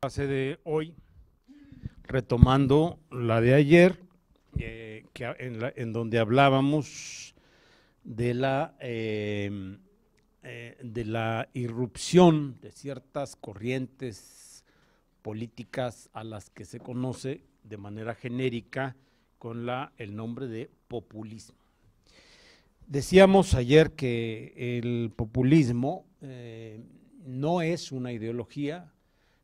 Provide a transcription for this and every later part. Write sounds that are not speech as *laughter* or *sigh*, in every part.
clase de hoy, retomando la de ayer, eh, en, donde hablábamos de la, em, eh, de la irrupción de ciertas corrientes políticas a las que se conoce de manera genérica con el nombre de populismo. Decíamos ayer que el populismo eh, no es una ideología,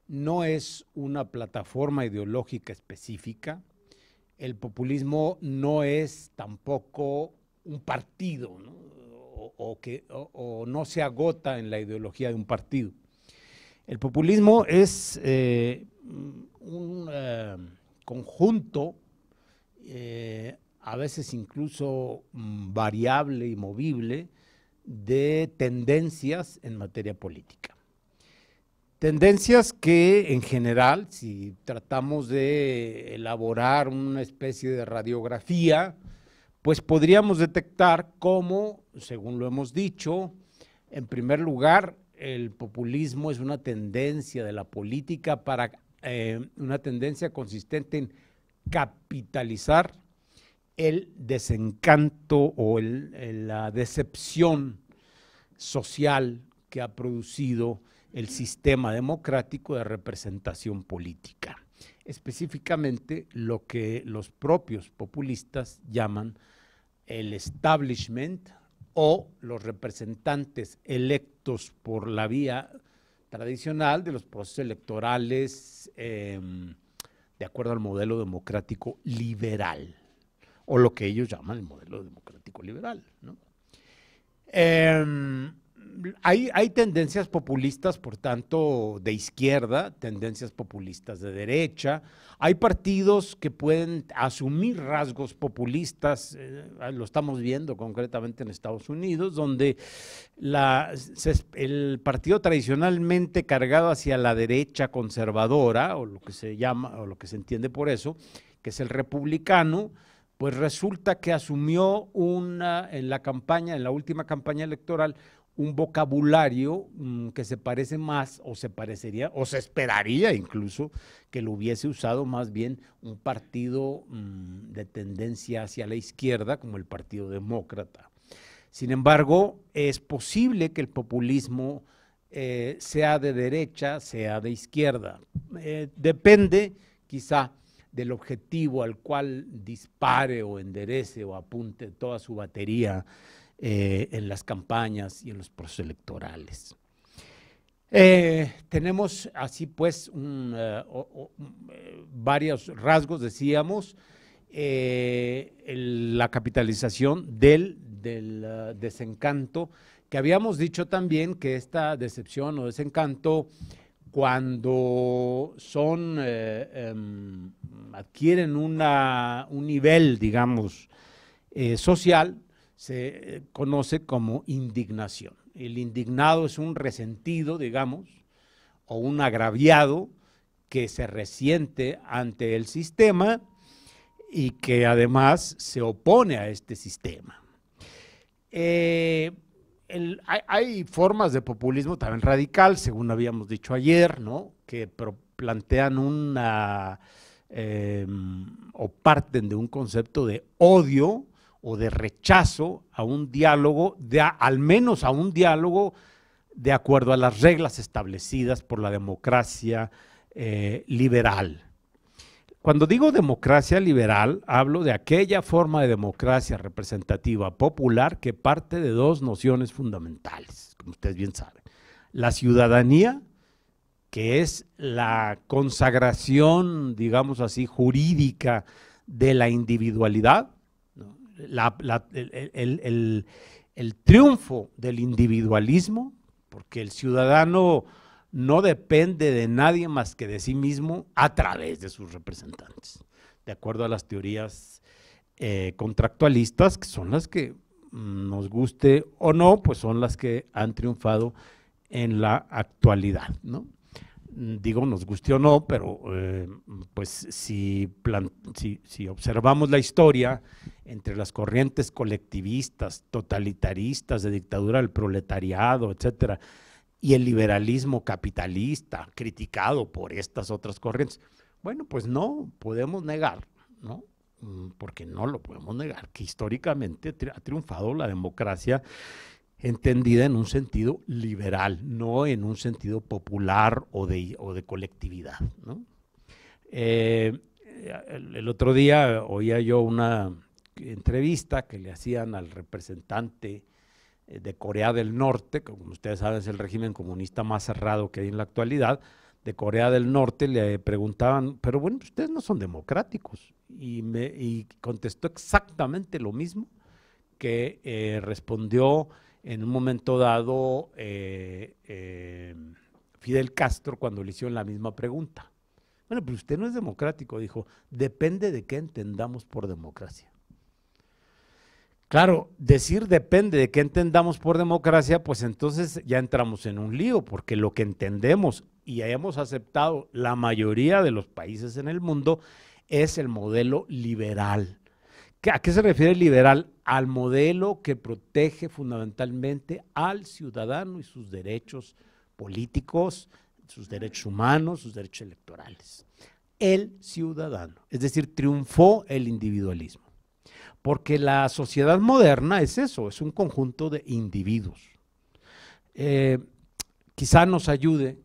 no es una plataforma ideológica específica. El populismo no es tampoco un partido o, que, no se agota en la ideología de un partido. El populismo es eh, un eh, conjunto, eh, a veces incluso mm, variable y movible, de tendencias en materia política. Tendencias que en general, si tratamos de elaborar una especie de radiografía, pues podríamos detectar cómo, según lo hemos dicho, en primer lugar, el populismo es una tendencia de la política para eh, una tendencia consistente en capitalizar el desencanto o eh, la decepción social que ha producido el sistema democrático de representación política, específicamente lo que los propios populistas llaman el establishment o los representantes electos por la vía tradicional de los procesos electorales em, de acuerdo al modelo democrático liberal, o lo que ellos llaman el modelo democrático liberal. ¿no? Em, hay, tendencias populistas, por tanto, de izquierda, tendencias populistas de derecha. Hay partidos que pueden asumir rasgos populistas, eh, lo estamos viendo concretamente en Estados Unidos, donde el partido tradicionalmente cargado hacia la derecha conservadora, o lo que se llama, o lo que se entiende por eso, que es el republicano, pues resulta que asumió una, en la campaña, en la última campaña electoral, un vocabulario mm, que se parece más o se parecería o se esperaría incluso que lo hubiese usado más bien un partido mm, de tendencia hacia la izquierda como el Partido Demócrata. Sin embargo, es posible que el populismo eh, sea de derecha, sea de izquierda. Eh, depende quizá del objetivo al cual dispare o enderece o apunte toda su batería eh, en las campañas y en los procesos electorales. Eh, tenemos así pues eh, varios rasgos, decíamos, la capitalización del, desencanto, que habíamos dicho también que esta decepción o desencanto, cuando son, em, adquieren un nivel, digamos, social, se eh, conoce como indignación. El indignado es un resentido, digamos, o un agraviado que se resiente ante el sistema y que además se opone a este sistema. Eh, hay, formas de populismo también radical, según habíamos dicho ayer, ¿no? que plantean una em, o parten de un concepto de odio o de rechazo a un diálogo, al menos a un diálogo de acuerdo a las reglas establecidas por la democracia eh, liberal. Cuando digo democracia liberal, hablo de aquella forma de democracia representativa popular que parte de dos nociones fundamentales, como ustedes bien saben. La ciudadanía, que es la consagración, digamos así, jurídica de la individualidad, el, triunfo del individualismo, porque el ciudadano no depende de nadie más que de sí mismo a través de sus representantes, de acuerdo a las teorías eh, contractualistas, que son las que nos guste o no, pues son las que han triunfado en la actualidad. ¿no? Mm, digo, nos guste o no, pero eh, pues si, si, observamos la historia entre las corrientes colectivistas, totalitaristas, de dictadura del proletariado, etcétera, y el liberalismo capitalista, criticado por estas otras corrientes, bueno, pues no podemos negar, ¿no? Mm, porque no lo podemos negar, que históricamente ha triunfado la democracia entendida en un sentido liberal, no en un sentido popular o de, de colectividad. Eh, el, otro día oía yo una entrevista que le hacían al representante eh, de Corea del Norte, que como ustedes saben es el régimen comunista más cerrado que hay en la actualidad, de Corea del Norte le preguntaban, pero bueno, ustedes no son democráticos. Y, me, contestó exactamente lo mismo que eh, respondió en un momento dado eh, eh, Fidel Castro cuando le hicieron la misma pregunta. Bueno, pero pues usted no es democrático, dijo, depende de qué entendamos por democracia. Claro, decir depende de qué entendamos por democracia, pues entonces ya entramos en un lío, porque lo que entendemos y hayamos aceptado la mayoría de los países en el mundo es el modelo liberal, ¿A qué se refiere el liberal? Al modelo que protege fundamentalmente al ciudadano y sus derechos políticos, sus derechos humanos, sus derechos electorales. El ciudadano, es decir, triunfó el individualismo. Porque la sociedad moderna es eso, es un conjunto de individuos. Eh, quizá nos ayude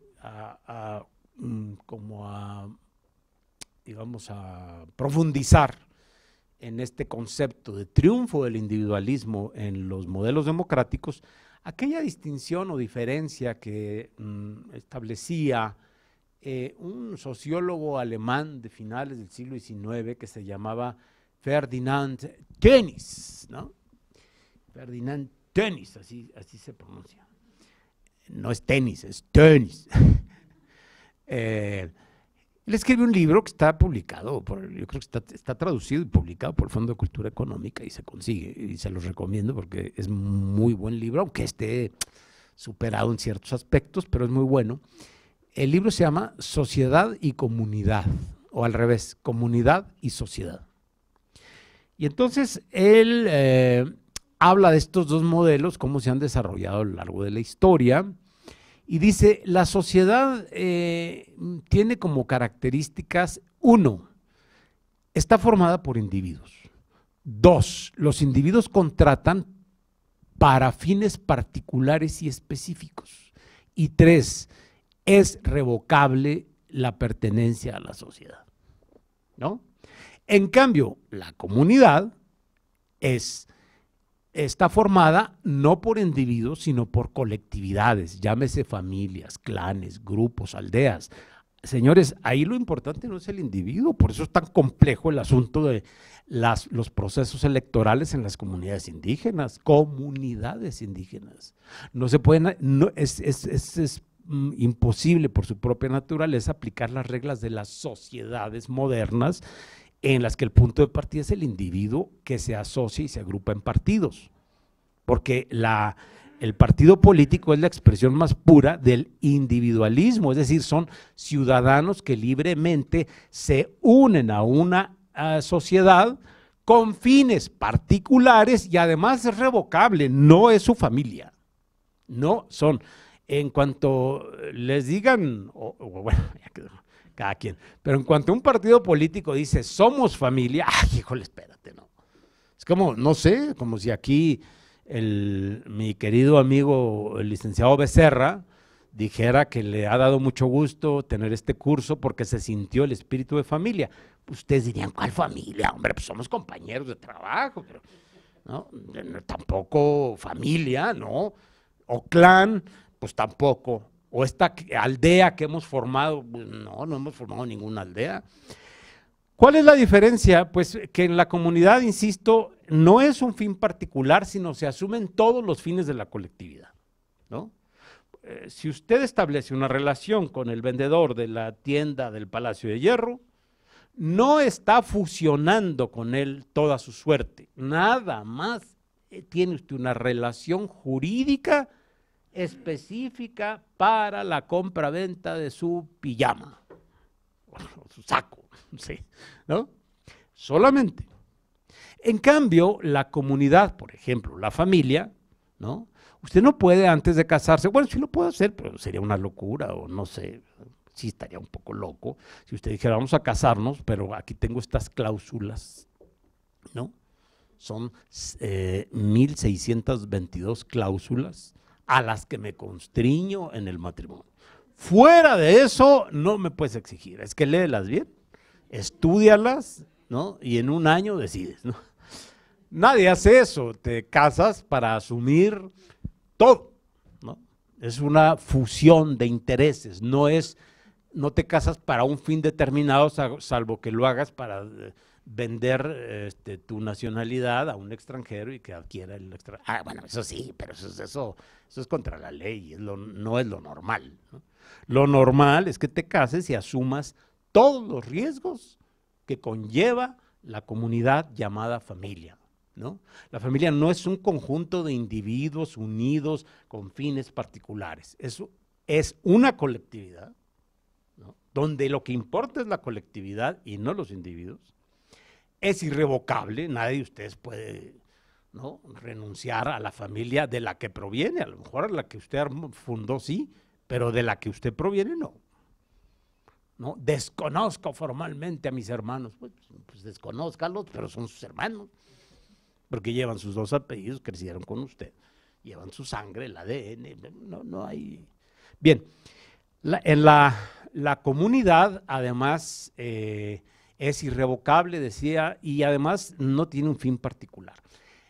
mm, como a, digamos, a profundizar en este concepto de triunfo del individualismo en los modelos democráticos, aquella distinción o diferencia que mm, establecía eh, un sociólogo alemán de finales del siglo XIX que se llamaba Ferdinand Tenis, ¿no? Ferdinand Tenis, así, así se pronuncia. No es tenis, es tenis. *laughs* Eh, él escribe un libro que está publicado, yo creo que está, traducido y publicado por el Fondo de Cultura Económica y se consigue, y se los recomiendo porque es muy buen libro, aunque esté superado en ciertos aspectos, pero es muy bueno. El libro se llama Sociedad y Comunidad, o al revés, Comunidad y Sociedad. Y entonces él eh, habla de estos dos modelos, cómo se han desarrollado a lo largo de la historia, y dice, la sociedad eh, tiene como características, uno, está formada por individuos. Dos, los individuos contratan para fines particulares y específicos. Y tres, es revocable la pertenencia a la sociedad. ¿No? En cambio, la comunidad es está formada no por individuos, sino por colectividades, llámese familias, clanes, grupos, aldeas. Señores, ahí lo importante no es el individuo, por eso es tan complejo el asunto de las, los procesos electorales en las comunidades indígenas, comunidades indígenas. No se pueden, no, es mm, imposible por su propia naturaleza aplicar las reglas de las sociedades modernas en las que el punto de partida es el individuo que se asocia y se agrupa en partidos. Porque el partido político es la expresión más pura del individualismo, es decir, son ciudadanos que libremente se unen a una sociedad con fines particulares y además es revocable, no es su familia. No son. En cuanto les digan, bueno, ya quien. Pero en cuanto a un partido político dice, somos familia, *laughs* ay, híjole, espérate, no. Es como, no sé, como si aquí mi querido amigo, el licenciado Becerra, dijera que le ha dado mucho gusto tener este curso porque se sintió el espíritu de familia. Ustedes dirían, ¿cuál familia? Hombre, pues somos compañeros de trabajo, pero tampoco familia, ¿no? O clan, pues tampoco o esta aldea que hemos formado. Pues, no, no hemos formado ninguna aldea. ¿Cuál es la diferencia? Pues que en la comunidad, insisto, no es un fin particular, sino se asumen todos los fines de la colectividad. Eh, si usted establece una relación con el vendedor de la tienda del Palacio de Hierro, no está fusionando con él toda su suerte. Nada más eh, tiene usted una relación jurídica específica para la compra-venta de su pijama, o su saco, *laughs* sí, ¿no? Solamente. En cambio, la comunidad, por ejemplo, la familia, ¿no? Usted no puede antes de casarse, bueno, sí lo puede hacer, pero sería una locura o no sé, sí estaría un poco loco si usted dijera, vamos a casarnos, pero aquí tengo estas cláusulas, ¿no? Son 1.622 eh, cláusulas a las que me constriño en el matrimonio. Fuera de eso, no me puedes exigir. Es que léelas bien, estudialas, ¿no? Y en un año decides, ¿no? Nadie hace eso. Te casas para asumir todo, ¿no? Es una fusión de intereses. No es, no te casas para un fin determinado, salvo que lo hagas para eh, vender este, tu nacionalidad a un extranjero y que adquiera el extranjero. Ah, bueno, eso sí, pero eso, eso, eso es contra la ley, no es lo normal. Lo normal es que te cases y asumas todos los riesgos que conlleva la comunidad llamada familia. ¿no? La familia no es un conjunto de individuos unidos con fines particulares, eso es una colectividad, donde lo que importa es la colectividad y no los individuos es irrevocable, nadie de ustedes puede ¿no? renunciar a la familia de la que proviene, a lo mejor a la que usted fundó sí, pero de la que usted proviene no. ¿No? Desconozco formalmente a mis hermanos, pues, pues desconózcalos, pero son sus hermanos, porque llevan sus dos apellidos, crecieron con usted, llevan su sangre, el ADN, no, no hay... Bien, en la, comunidad además... Eh, es irrevocable, decía, y además no tiene un fin particular.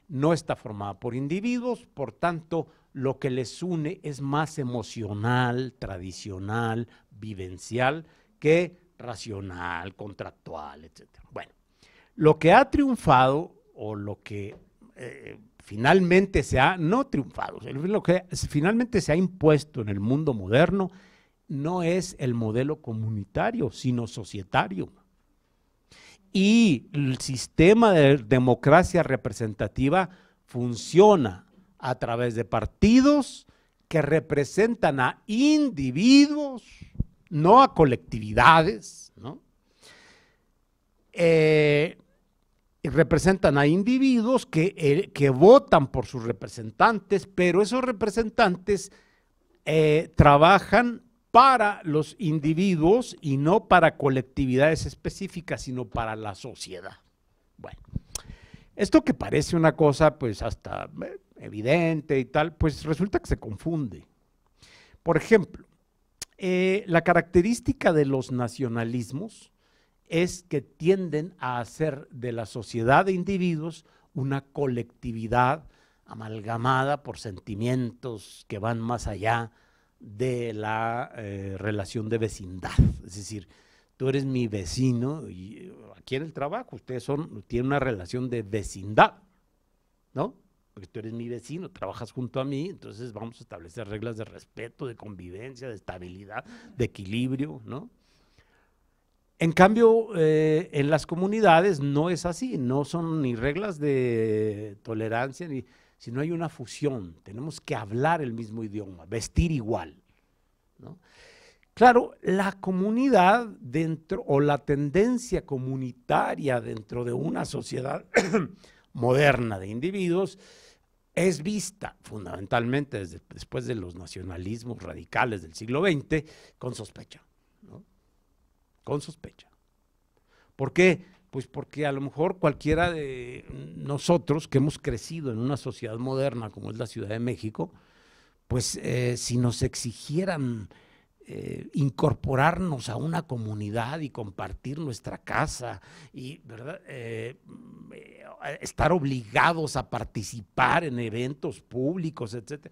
No está formada por individuos, por tanto, lo que les une es más emocional, tradicional, vivencial, que racional, contractual, etc. Bueno, lo que ha triunfado o lo que eh, finalmente se ha, no triunfado, lo que finalmente se ha impuesto en el mundo moderno no es el modelo comunitario, sino societario y el sistema de democracia representativa funciona a través de partidos que representan a individuos, no a colectividades, ¿no? Eh, representan a individuos que, eh, que, votan por sus representantes, pero esos representantes eh, trabajan para los individuos y no para colectividades específicas, sino para la sociedad. Bueno, esto que parece una cosa pues hasta eh, evidente y tal, pues resulta que se confunde. Por ejemplo, eh, la característica de los nacionalismos es que tienden a hacer de la sociedad de individuos una colectividad amalgamada por sentimientos que van más allá de la eh, relación de vecindad. Es decir, tú eres mi vecino y eh, aquí en el trabajo ustedes son, tienen una relación de vecindad, ¿no? Porque tú eres mi vecino, trabajas junto a mí, entonces vamos a establecer reglas de respeto, de convivencia, de estabilidad, de equilibrio, ¿no? En cambio, eh, en las comunidades no es así, no son ni reglas de tolerancia, ni, si no hay una fusión, tenemos que hablar el mismo idioma, vestir igual. Claro, la comunidad dentro o la tendencia comunitaria dentro de una sociedad *clears throat* moderna de individuos es vista fundamentalmente después de los nacionalismos radicales del siglo XX con sospecha. Con sospecha. ¿Por qué? Pues porque a lo mejor cualquiera de nosotros que hemos crecido en una sociedad moderna como es la Ciudad de México, pues eh, si nos exigieran eh, incorporarnos a una comunidad y compartir nuestra casa y ¿verdad? Eh, estar obligados a participar en eventos públicos, etc.,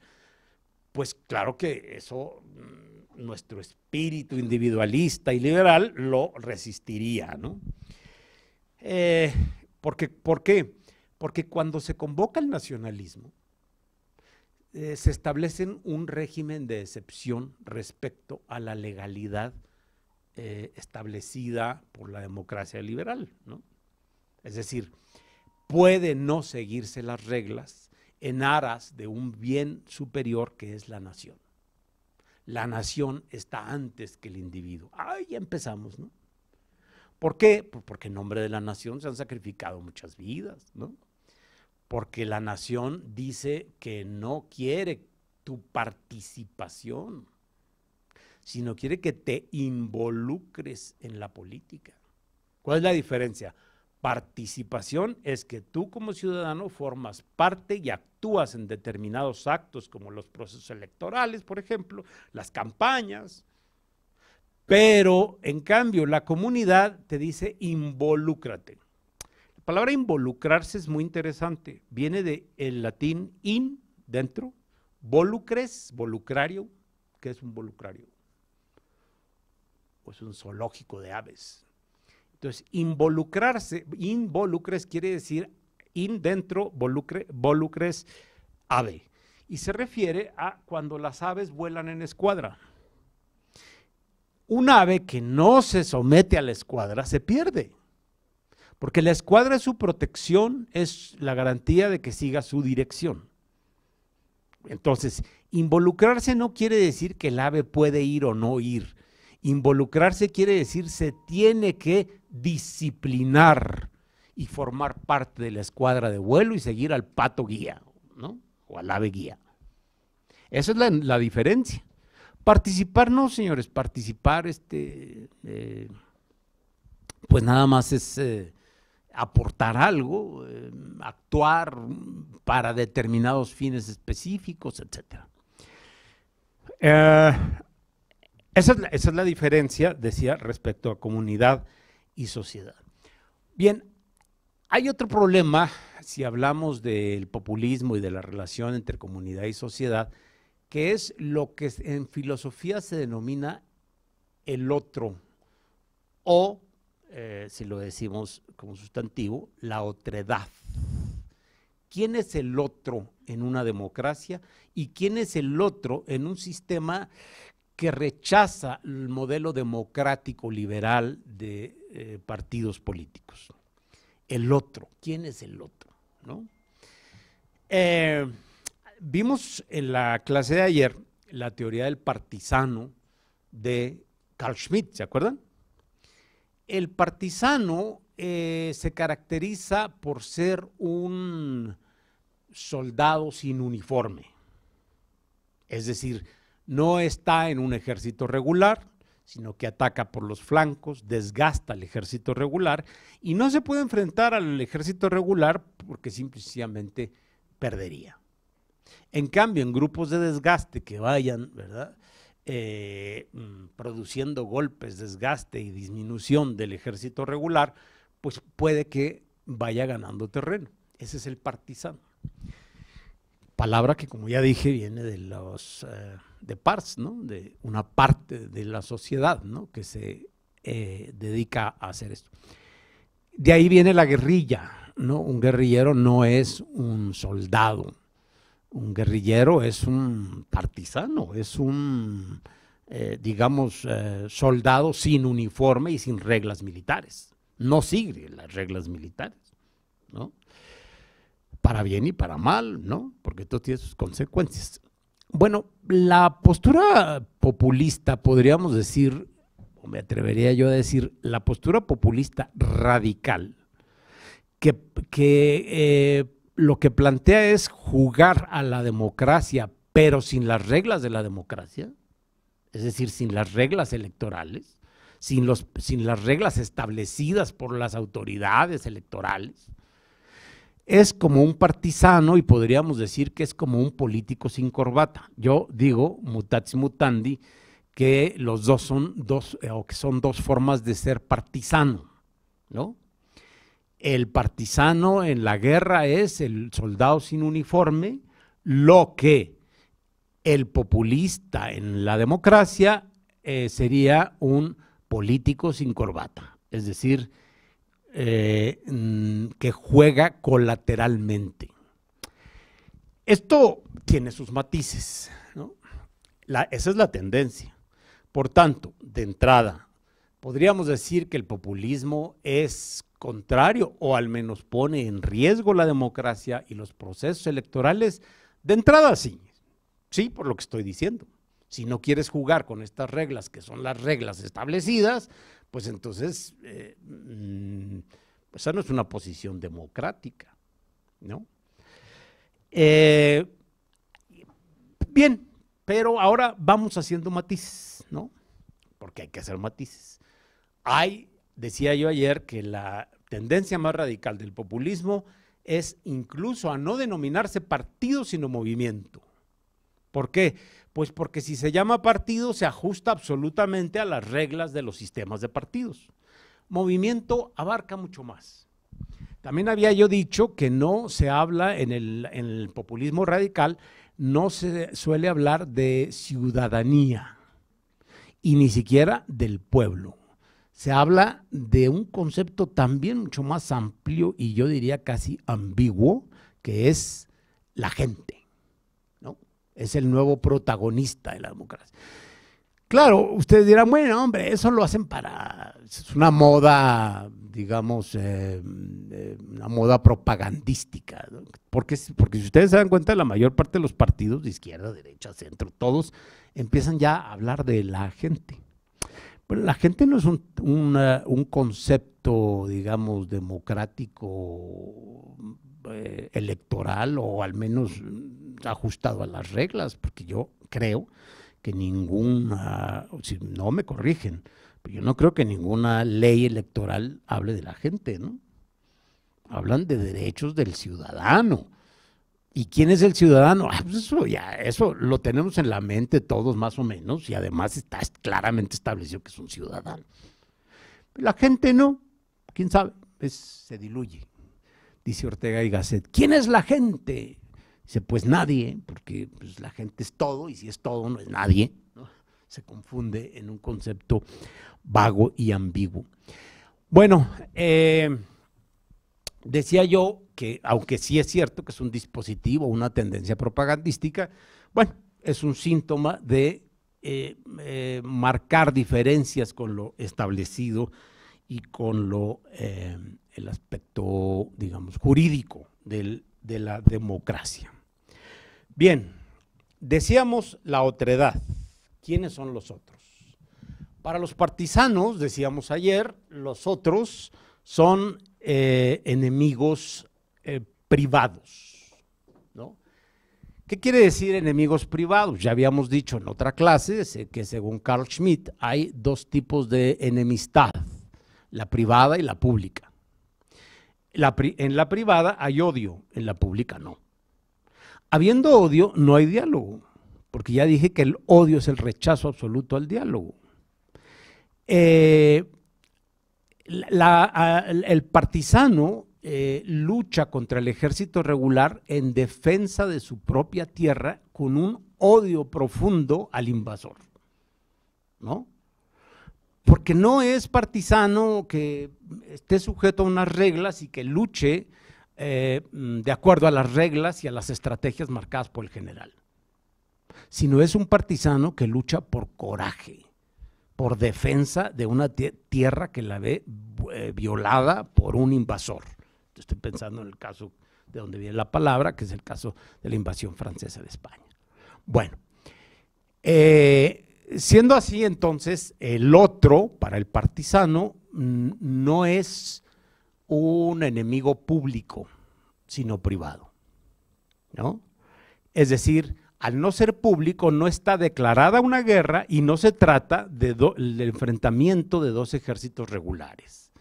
pues claro que eso mm, nuestro espíritu individualista y liberal lo resistiría, ¿no? Eh, ¿Por qué? Porque cuando se convoca el nacionalismo, eh, se establece un régimen de excepción respecto a la legalidad eh, establecida por la democracia liberal. ¿no? Es decir, puede no seguirse las reglas en aras de un bien superior que es la nación. La nación está antes que el individuo. Ahí empezamos, ¿no? ¿Por qué? Pues porque en nombre de la nación se han sacrificado muchas vidas, ¿no? Porque la nación dice que no quiere tu participación, sino quiere que te involucres en la política. ¿Cuál es la diferencia? Participación es que tú como ciudadano formas parte y actúas en determinados actos como los procesos electorales, por ejemplo, las campañas, pero, en cambio, la comunidad te dice involúcrate. La palabra involucrarse es muy interesante. Viene del latín in, dentro, volucres, volucrario, que es un volucrario. Pues un zoológico de aves. Entonces, involucrarse, involucres quiere decir in dentro, volucres ave. Y se refiere a cuando las aves vuelan en escuadra un ave que no se somete a la escuadra se pierde, porque la escuadra es su protección, es la garantía de que siga su dirección. Entonces, involucrarse no quiere decir que el ave puede ir o no ir. Involucrarse quiere decir se tiene que disciplinar y formar parte de la escuadra de vuelo y seguir al pato guía, ¿no? O al ave guía. Esa es la, la diferencia. Participar, no, señores, participar, este, eh, pues nada más es eh, aportar algo, em, actuar para determinados fines específicos, etc. Eh, esa, esa es la diferencia, decía, respecto a comunidad y sociedad. Bien, hay otro problema si hablamos del populismo y de la relación entre comunidad y sociedad, que es lo que en filosofía se denomina el otro, o, eh, si lo decimos como sustantivo, la otredad. ¿Quién es el otro en una democracia y quién es el otro en un sistema que rechaza el modelo democrático liberal de eh, partidos políticos? El otro, ¿quién es el otro? ¿No? Eh, vimos en la clase de ayer la teoría del partisano de Carl Schmitt, ¿se acuerdan? El partisano eh, se caracteriza por ser un soldado sin uniforme. Es decir, no está en un ejército regular, sino que ataca por los flancos, desgasta el ejército regular y no se puede enfrentar al ejército regular porque simplemente perdería. En cambio, en grupos de desgaste que vayan, ¿verdad? Eh, mm, produciendo golpes, desgaste y disminución del ejército regular, pues puede que vaya ganando terreno. Ese es el partisano. Palabra que, como ya dije, viene de los eh, de pars, De una parte de la sociedad, ¿no? Que se eh, dedica a hacer esto. De ahí viene la guerrilla, ¿no? Un guerrillero no es un soldado, un guerrillero es un partisano, es un, eh, digamos, eh, soldado sin uniforme y sin reglas militares. No sigue las reglas militares, ¿no? Para bien y para mal, ¿no? Porque esto tiene sus consecuencias. Bueno, la postura populista, podríamos decir, o me atrevería yo a decir, la postura populista radical, que, eh, lo que plantea es jugar a la democracia, pero sin las reglas de la democracia, es decir, sin las reglas electorales, sin, los, sin las reglas establecidas por las autoridades electorales, es como un partisano y podríamos decir que es como un político sin corbata. Yo digo, mutatis mutandi, que los dos son dos, eh, o que son dos formas de ser partisano, ¿no? el partisano en la guerra es el soldado sin uniforme, lo que el populista en la democracia eh, sería un político sin corbata, es decir, eh, mm, que juega colateralmente. Esto tiene sus matices, esa es la tendencia. Por tanto, de entrada, podríamos decir que el populismo es contrario o al menos pone en riesgo la democracia y los procesos electorales, de entrada sí, sí, por lo que estoy diciendo. Si no quieres jugar con estas reglas, que son las reglas establecidas, pues entonces eh, mm, esa no es una posición democrática, ¿no? Eh, bien, pero ahora vamos haciendo matices, ¿no? Porque hay que hacer matices. Hay Decía yo ayer que la tendencia más radical del populismo es incluso a no denominarse partido sino movimiento. ¿Por qué? Pues porque si se llama partido se ajusta absolutamente a las reglas de los sistemas de partidos. Movimiento abarca mucho más. También había yo dicho que no se habla en el, en el populismo radical, no se suele hablar de ciudadanía y ni siquiera del pueblo se habla de un concepto también mucho más amplio y yo diría casi ambiguo, que es la gente. ¿no? Es el nuevo protagonista de la democracia. Claro, ustedes dirán, bueno, hombre, eso lo hacen para... Es una moda, digamos, eh, eh, una moda propagandística. Porque, porque si ustedes se dan cuenta, la mayor parte de los partidos de izquierda, derecha, centro, todos empiezan ya a hablar de la gente. Bueno, la gente no es un, concepto, digamos, democrático, eh, electoral o al menos mm, ajustado a las reglas, porque yo creo que ninguna, si no me corrigen, pero yo no creo que ninguna ley electoral hable de la gente, ¿no? Hablan de derechos del ciudadano ¿Y quién es el ciudadano? Ah, pues eso ya, eso lo tenemos en la mente todos más o menos y además está claramente establecido que es un ciudadano. La gente no, quién sabe, se diluye, dice Ortega y Gasset. ¿Quién es la gente? Dice, pues nadie, porque pues, la gente es todo y si es todo no es nadie. Se confunde en un concepto vago y ambiguo. Bueno, eh, Decía yo que, aunque sí es cierto que es un dispositivo, una tendencia propagandística, bueno, es un síntoma de eh, eh, marcar diferencias con lo establecido y con lo eh, el aspecto, digamos, jurídico de la democracia. Bien, decíamos la otredad. ¿Quiénes son los otros? Para los partisanos, decíamos ayer, los otros son eh, enemigos eh, privados. ¿no? ¿Qué quiere decir enemigos privados? Ya habíamos dicho en otra clase que según Carl Schmitt hay dos tipos de enemistad, la privada y la pública. en la privada hay odio, en la pública no. Habiendo odio, no hay diálogo, porque ya dije que el odio es el rechazo absoluto al diálogo. Eh, el partisano eh, lucha contra el ejército regular en defensa de su propia tierra con un odio profundo al invasor, ¿no? Porque no es partisano que esté sujeto a unas reglas y que luche eh, de acuerdo a las reglas y a las estrategias marcadas por el general, sino es un partisano que lucha por coraje por defensa de una tierra que la ve eh, violada por un invasor. Estoy pensando en el caso de donde viene la palabra, que es el caso de la invasión francesa de España. Bueno, eh, siendo así entonces, el otro para el partisano no es un enemigo público, sino privado. ¿no? Es decir, al no ser público, no está declarada una guerra y no se trata del enfrentamiento de dos ejércitos regulares.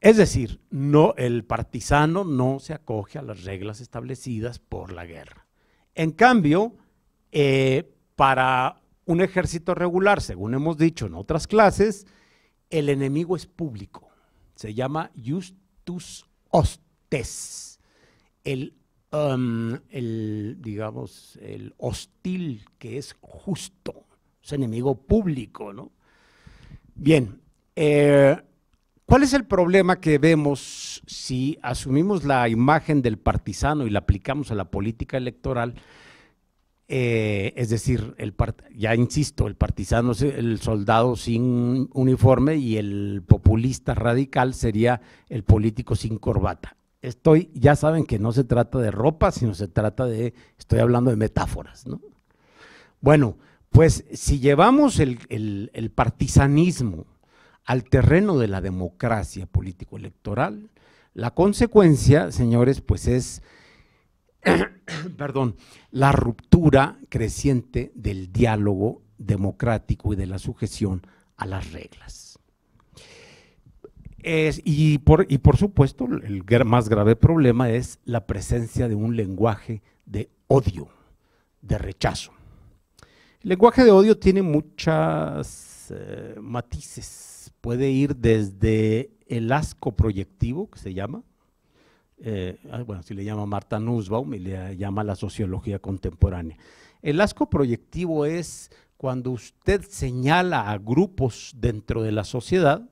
Es decir, no, el partisano no se acoge a las reglas establecidas por la guerra. En cambio, eh, para un ejército regular, según hemos dicho en otras clases, el enemigo es público. Se llama justus hostes, el el, digamos, el hostil que es justo, es enemigo público, ¿no? Bien, eh, ¿cuál es el problema que vemos si asumimos la imagen del partisano y la aplicamos a la política electoral? Eh, es decir, el ya insisto, el partisano es el soldado sin uniforme y el populista radical sería el político sin corbata estoy, ya saben que no se trata de ropa, sino se trata de, estoy hablando de metáforas, ¿no? Bueno, pues si llevamos el, el, el partisanismo al terreno de la democracia político-electoral, la consecuencia, señores, pues es, *clears throat* perdón, la ruptura creciente del diálogo democrático y de la sujeción a las reglas y, por, por supuesto, el más grave problema es la presencia de un lenguaje de odio, de rechazo. El lenguaje de odio tiene muchas eh, matices. Puede ir desde el asco proyectivo, que se llama, eh, bueno, si le llama Marta Nussbaum y le llama la sociología contemporánea. El asco proyectivo es cuando usted señala a grupos dentro de la sociedad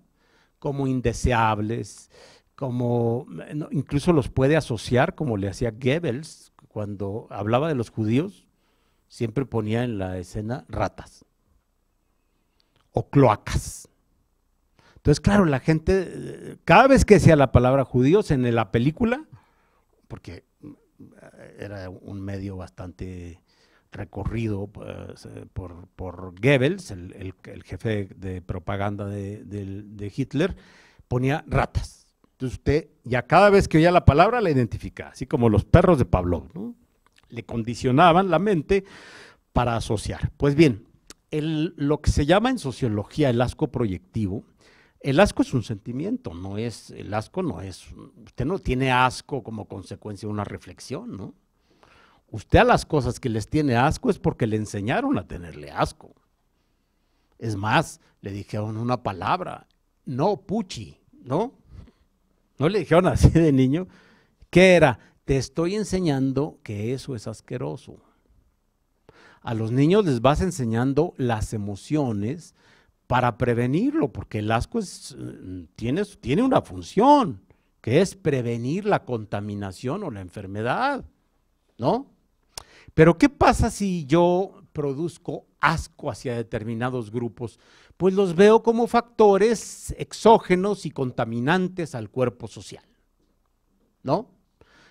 como indeseables, como incluso los puede asociar, como le hacía Goebbels cuando hablaba de los judíos, siempre ponía en la escena ratas o cloacas. Entonces, claro, la gente, cada vez que decía la palabra judíos en la película, porque era un medio bastante recorrido pues, eh, por, Goebbels, el, jefe de propaganda de, Hitler, ponía ratas. Entonces usted ya cada vez que oía la palabra la identificaba, así como los perros de Pavlov. ¿no? Le condicionaban la mente para asociar. Pues bien, el, lo que se llama en sociología el asco proyectivo, el asco es un sentimiento, no es, el asco no es, usted no tiene asco como consecuencia de una reflexión, ¿no? Usted a las cosas que les tiene asco es porque le enseñaron a tenerle asco. Es más, le dijeron una palabra, no puchi, ¿no? No le dijeron así de niño. ¿Qué era? Te estoy enseñando que eso es asqueroso. A los niños les vas enseñando las emociones para prevenirlo, porque el asco mm, tiene, tiene una función, que es prevenir la contaminación o la enfermedad, ¿no? Pero ¿qué pasa si yo produzco asco hacia determinados grupos? Pues los veo como factores exógenos y contaminantes al cuerpo social. ¿No?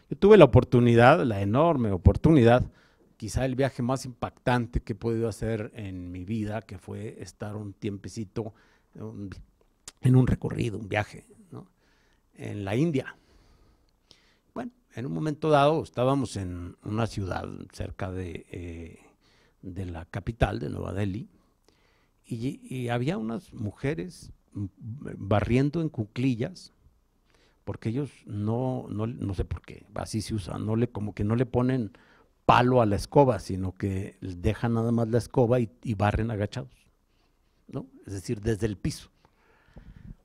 Yo tuve la oportunidad, la enorme oportunidad, quizá el viaje más impactante que he podido hacer en mi vida, que fue estar un tiempecito en un recorrido, un viaje, en la India en un momento dado estábamos en una ciudad cerca de, eh, de la capital, de Nueva Delhi, y, había unas mujeres barriendo en cuclillas, porque ellos no, no, no sé por qué, así se usa, no le, como que no le ponen palo a la escoba, sino que dejan nada más la escoba y, barren agachados, ¿no? Es decir, desde el piso.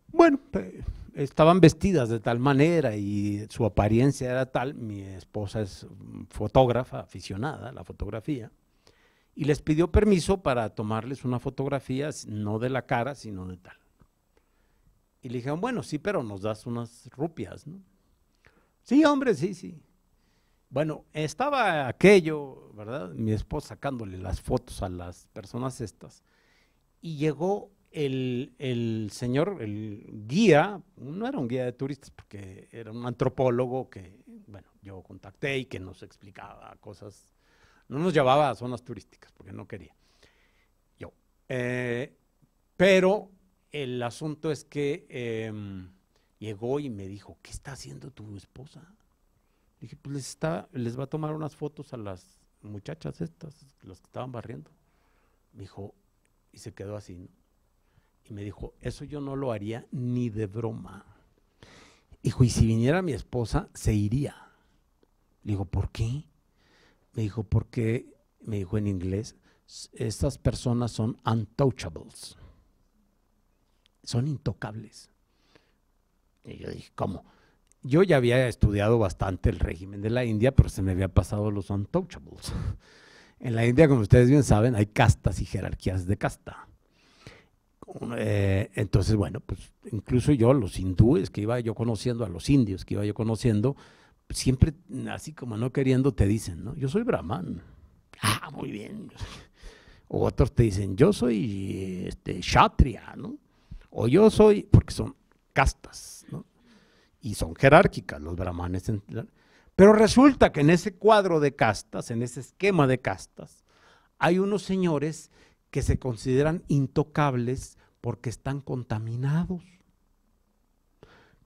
Bueno, pues, estaban vestidas de tal manera y su apariencia era tal, mi esposa es fotógrafa, aficionada a la fotografía, y les pidió permiso para tomarles una fotografía, no de la cara, sino de tal. Y le dijeron, bueno, sí, pero nos das unas rupias, ¿no? Sí, hombre, sí, sí. Bueno, estaba aquello, ¿verdad? Mi esposa sacándole las fotos a las personas estas. Y llegó el, señor, el guía, no era un guía de turistas porque era un antropólogo que, bueno, yo contacté y que nos explicaba cosas, no nos llevaba a zonas turísticas porque no quería. Yo. Eh, pero el asunto es que em, llegó y me dijo, ¿qué está haciendo tu esposa? dije, pues les, está, les va a tomar unas fotos a las muchachas estas, las que estaban barriendo. Me dijo, y se quedó así, ¿no? me dijo, eso yo no lo haría ni de broma. Dijo, y si viniera mi esposa, se iría. Le digo, ¿por qué? Me dijo, porque, me dijo en inglés, estas personas son untouchables. Son intocables. Y yo dije, ¿cómo? Yo ya había estudiado bastante el régimen de la India, pero se me había pasado los untouchables. *laughs* en la India, como ustedes bien saben, hay castas y jerarquías de casta. Eh, entonces, bueno, pues incluso yo, los hindúes que iba yo conociendo, a los indios que iba yo conociendo, siempre así como no queriendo te dicen, ¿no? Yo soy brahman. Ah, muy bien. O otros te dicen, yo soy este, kshatriya, ¿no? O yo soy, porque son castas, ¿no? Y son jerárquicas los brahmanes. pero resulta que en ese cuadro de castas, en ese esquema de castas, hay unos señores que se consideran intocables porque están contaminados.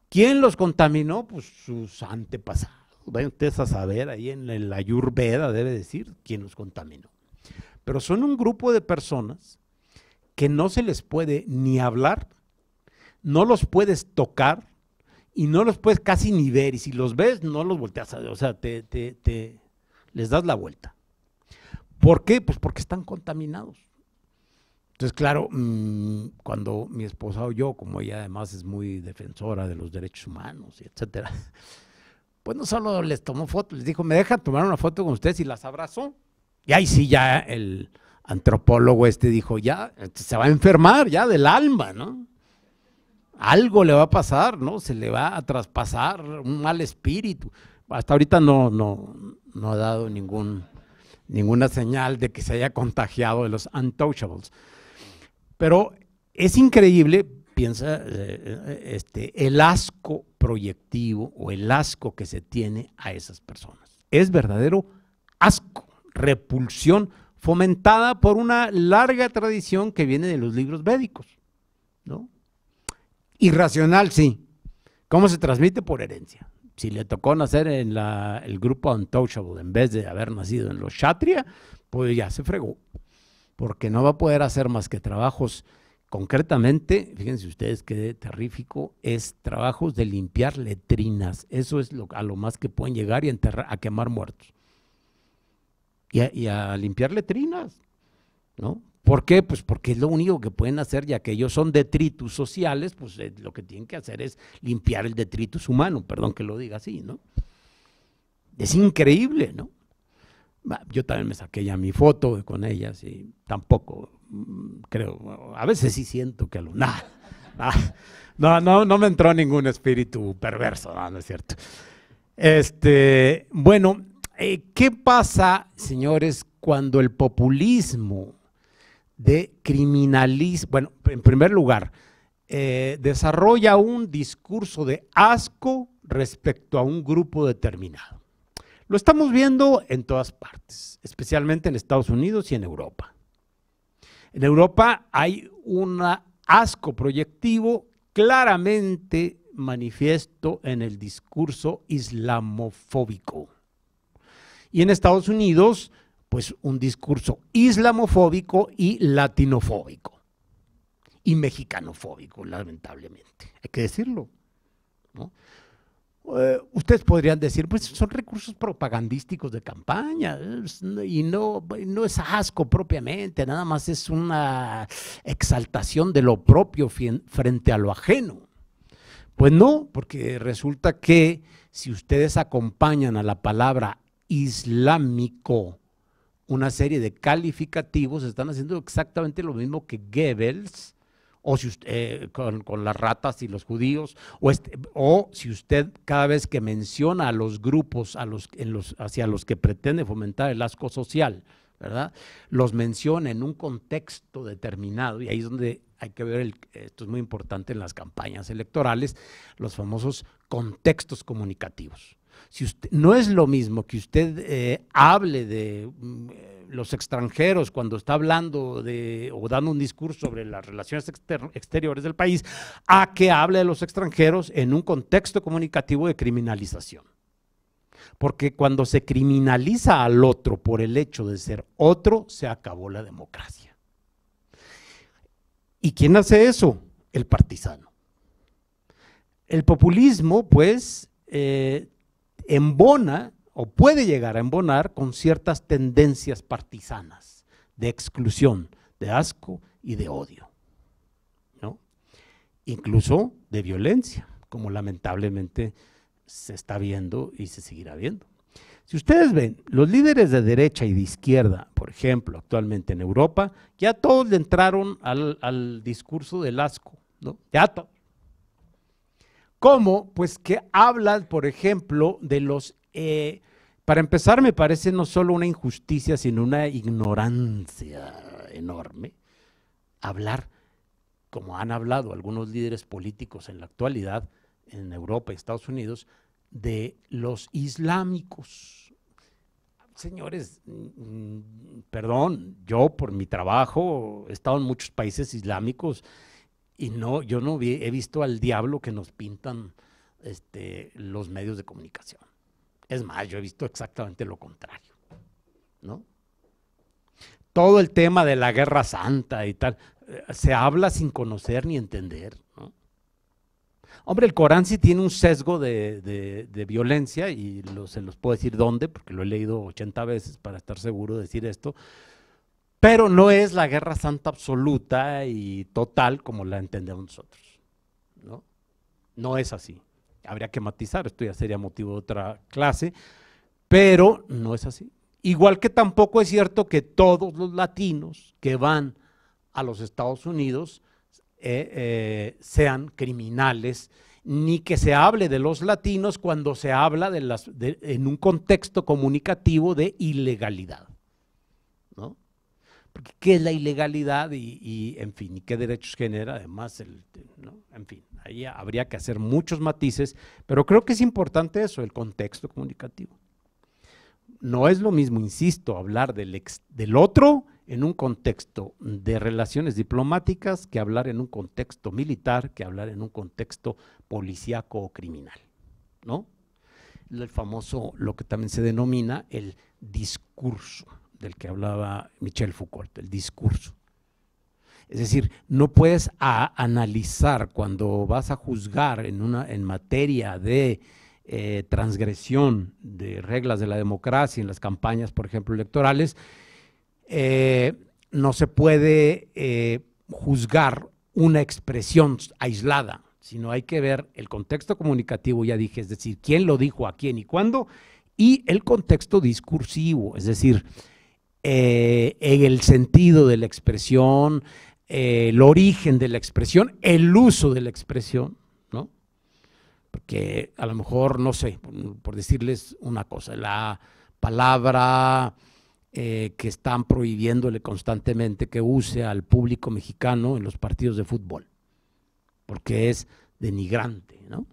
¿Quién los contaminó? Pues sus antepasados. Vayan ustedes a saber, ahí en la Ayurveda debe decir quién los contaminó. Pero son un grupo de personas que no se les puede ni hablar, no los puedes tocar y no los puedes casi ni ver. Y si los ves, no los volteas a ver. O sea, te les das la vuelta. ¿Por qué? Pues porque están contaminados. Entonces, claro, mm, cuando mi esposa o yo, como ella además es muy defensora de los derechos humanos, y etcétera, *laughs* pues no solo les tomó fotos, les dijo, me deja tomar una foto con ustedes y las abrazó. Y ahí sí ya el antropólogo este dijo, ya, este, se va a enfermar ya del alma, ¿no? Algo le va a pasar, ¿no? Se le va a traspasar un mal espíritu. Hasta ahorita no, no, no ha dado ningún, ninguna señal de que se haya contagiado de los untouchables. Pero es increíble, piensa, eh, eh, este, el asco proyectivo o el asco que se tiene a esas personas. Es verdadero asco, repulsión fomentada por una larga tradición que viene de los libros védicos. ¿no? Irracional, sí. ¿Cómo se transmite? Por herencia. Si le tocó nacer en la, el grupo Untouchable en vez de haber nacido en los Kshatriya, pues ya se fregó porque no va a poder hacer más que trabajos concretamente, fíjense ustedes qué terrífico, es trabajos de limpiar letrinas. Eso es lo, a lo más que pueden llegar y enterrar, a quemar muertos. Y a, limpiar letrinas, ¿no? ¿Por qué? Pues porque es lo único que pueden hacer, ya que ellos son detritus sociales, pues eh, lo que tienen que hacer es limpiar el detritus humano, perdón que lo diga así, ¿no? Es increíble, ¿no? Ah, yo también me saqué ya mi foto con ellas y tampoco mm, creo, a veces sí siento que lo... *laughs* no, no, me entró ningún espíritu perverso, no, es cierto. Este, bueno, eh, ¿qué pasa, señores, cuando el populismo de criminalismo, bueno, en primer lugar, eh, desarrolla un discurso de asco respecto a un grupo determinado? Lo estamos viendo en todas partes, especialmente en Estados Unidos y en Europa. En Europa hay un asco proyectivo claramente manifiesto en el discurso islamofóbico. Y en Estados Unidos, pues un discurso islamofóbico y latinofóbico. Y mexicanofóbico, lamentablemente. Hay que decirlo. ¿no? Eh, ustedes podrían decir, pues son recursos propagandísticos de campaña y no, no es asco propiamente, nada más es una exaltación de lo propio frente a lo ajeno. Pues no, porque resulta que si ustedes acompañan a la palabra islámico una serie de calificativos, están haciendo exactamente lo mismo que Goebbels o si usted, eh, con, las ratas y los judíos, o, este, o, si usted cada vez que menciona a los grupos a los, hacia los que pretende fomentar el asco social, ¿verdad? Los menciona en un contexto determinado, y ahí es donde hay que ver, esto es muy importante en las campañas electorales, los famosos contextos comunicativos no es lo mismo que usted eh, hable de mm, eh, los extranjeros cuando está hablando de o dando un discurso sobre las relaciones exteriores del país, a que hable de los extranjeros en un contexto comunicativo de criminalización. Porque cuando se criminaliza al otro por el hecho de ser otro, se acabó la democracia. ¿Y quién hace eso? El partisano. El populismo, pues, eh, embona o puede llegar a embonar con ciertas tendencias partisanas de exclusión, de asco y de odio, ¿no? incluso de violencia, como lamentablemente se está viendo y se seguirá viendo. Si ustedes ven, los líderes de derecha y de izquierda, por ejemplo, actualmente en Europa, ya todos le entraron al, discurso del asco, ¿no? ya ¿Cómo? Pues que hablan, por ejemplo, de los... Eh, para empezar, me parece no solo una injusticia, sino una ignorancia enorme. Hablar, como han hablado algunos líderes políticos en la actualidad, en Europa y Estados Unidos, de los islámicos. Señores, mm, perdón, yo por mi trabajo he estado en muchos países islámicos y no, yo no he visto al diablo que nos pintan este, los medios de comunicación. Es más, yo he visto exactamente lo contrario, ¿no? Todo el tema de la guerra santa y tal, eh, se habla sin conocer ni entender, Hombre, el Corán sí tiene un sesgo de, violencia y se los puedo decir dónde, porque lo he leído 80 veces para estar seguro de decir esto, pero no es la guerra santa absoluta y total como la entendemos nosotros. No, es así. Habría que matizar, esto ya sería motivo de otra clase, pero no es así. Igual que tampoco es cierto que todos los latinos que van a los Estados Unidos eh, eh, sean criminales, ni que se hable de los latinos cuando se habla en un contexto comunicativo de ilegalidad qué es la ilegalidad y, en fin, qué derechos genera además, en fin, ahí habría que hacer muchos matices, pero creo que es importante eso, el contexto comunicativo. No es lo mismo, insisto, hablar del, otro en un contexto de relaciones diplomáticas que hablar en un contexto militar, que hablar en un contexto policíaco o criminal, ¿no? El famoso, lo que también se denomina el discurso del que hablaba Michel Foucault, el discurso. Es decir, no puedes analizar cuando vas a juzgar en, una, en materia de eh, transgresión de reglas de la democracia en las campañas, por ejemplo, electorales, eh, no se puede eh, juzgar una expresión aislada, sino hay que ver el contexto comunicativo, ya dije, es decir, quién lo dijo a quién y cuándo, y el contexto discursivo, es decir, eh, en el sentido de la expresión, eh, el origen de la expresión, el uso de la expresión, ¿no? Porque a lo mejor, no sé, por, decirles una cosa, la palabra eh, que están prohibiéndole constantemente que use al público mexicano en los partidos de fútbol, porque es denigrante, ¿no?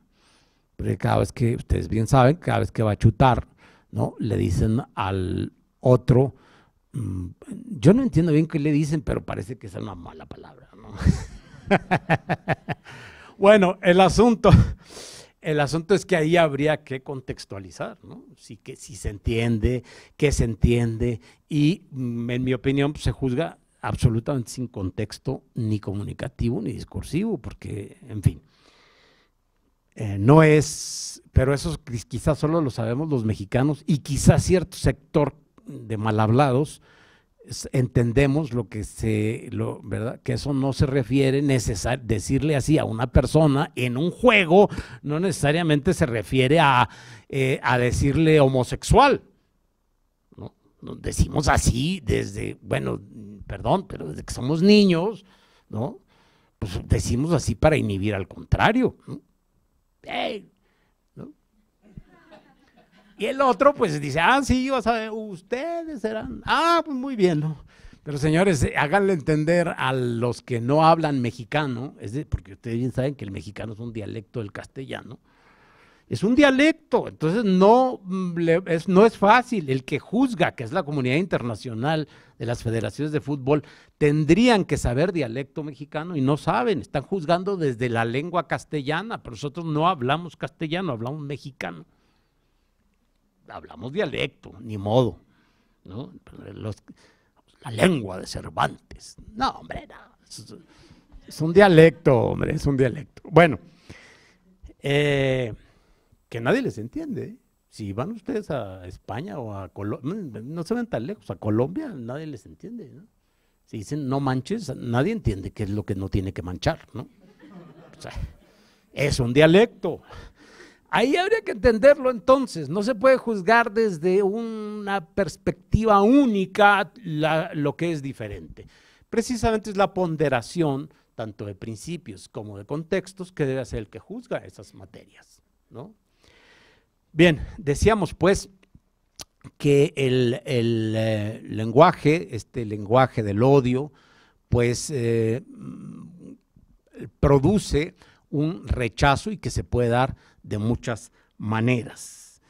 Porque cada vez que, ustedes bien saben, cada vez que va a chutar, ¿no? Le dicen al otro, Mm, yo no entiendo bien qué le dicen, pero parece que es una mala palabra, *laughs* bueno, el asunto, el asunto es que ahí habría que contextualizar, ¿no? Si, que, si se entiende, qué se entiende, y mm, en mi opinión pues, se juzga absolutamente sin contexto ni comunicativo ni discursivo, porque, en fin, eh, no es, pero eso quizás solo lo sabemos los mexicanos y quizás cierto sector de mal hablados, entendemos lo que se, lo, ¿verdad? Que eso no se refiere necesar, decirle así a una persona en un juego, no necesariamente se refiere a, eh, a decirle homosexual. ¿no? decimos así desde, bueno, perdón, pero desde que somos niños, ¿no? Pues decimos así para inhibir al contrario. ¿no? Y el otro, pues dice, ah, sí, ustedes serán, ah, pues muy bien, ¿no? Pero señores, eh, háganle entender a los que no hablan mexicano, es porque ustedes bien saben que el mexicano es un dialecto del castellano, es un dialecto, entonces no mm, es, no es fácil. El que juzga, que es la comunidad internacional de las federaciones de fútbol, tendrían que saber dialecto mexicano y no saben, están juzgando desde la lengua castellana, pero nosotros no hablamos castellano, hablamos mexicano hablamos dialecto, ni modo. la lengua de Cervantes. No, hombre, no. Es, un dialecto, hombre, es un dialecto. Bueno, eh, que nadie les entiende. ¿eh? Si van ustedes a España o a Colombia, no se ven tan lejos, a Colombia nadie les entiende. ¿no? Si dicen no manches, nadie entiende qué es lo que no tiene que manchar. ¿no? es un dialecto. Ahí habría que entenderlo entonces. No se puede juzgar desde una perspectiva única lo que es diferente. Precisamente es la ponderación tanto de principios como de contextos que debe ser el que juzga esas materias. Bien, decíamos pues que el, eh, lenguaje, este lenguaje del odio, pues eh, mm, produce un rechazo y que se puede dar de muchas maneras.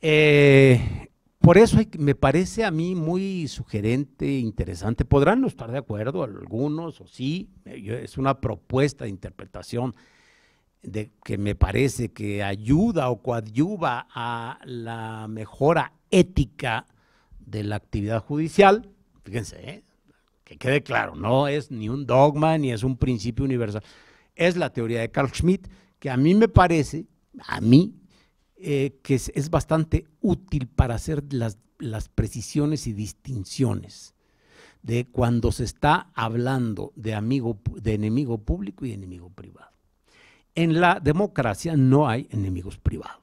Eh, por eso me parece a mí muy sugerente, e interesante. Podrán no estar de acuerdo algunos, o sí, es una propuesta de interpretación de, que me parece que ayuda o coadyuva a la mejora ética de la actividad judicial. Fíjense, ¿eh? que quede claro, no es ni un dogma ni es un principio universal. Es la teoría de Carl Schmitt, que a mí me parece a mí, eh, que es, bastante útil para hacer las, precisiones y distinciones de cuando se está hablando de, amigo, de enemigo público y enemigo privado. En la democracia no hay enemigos privados.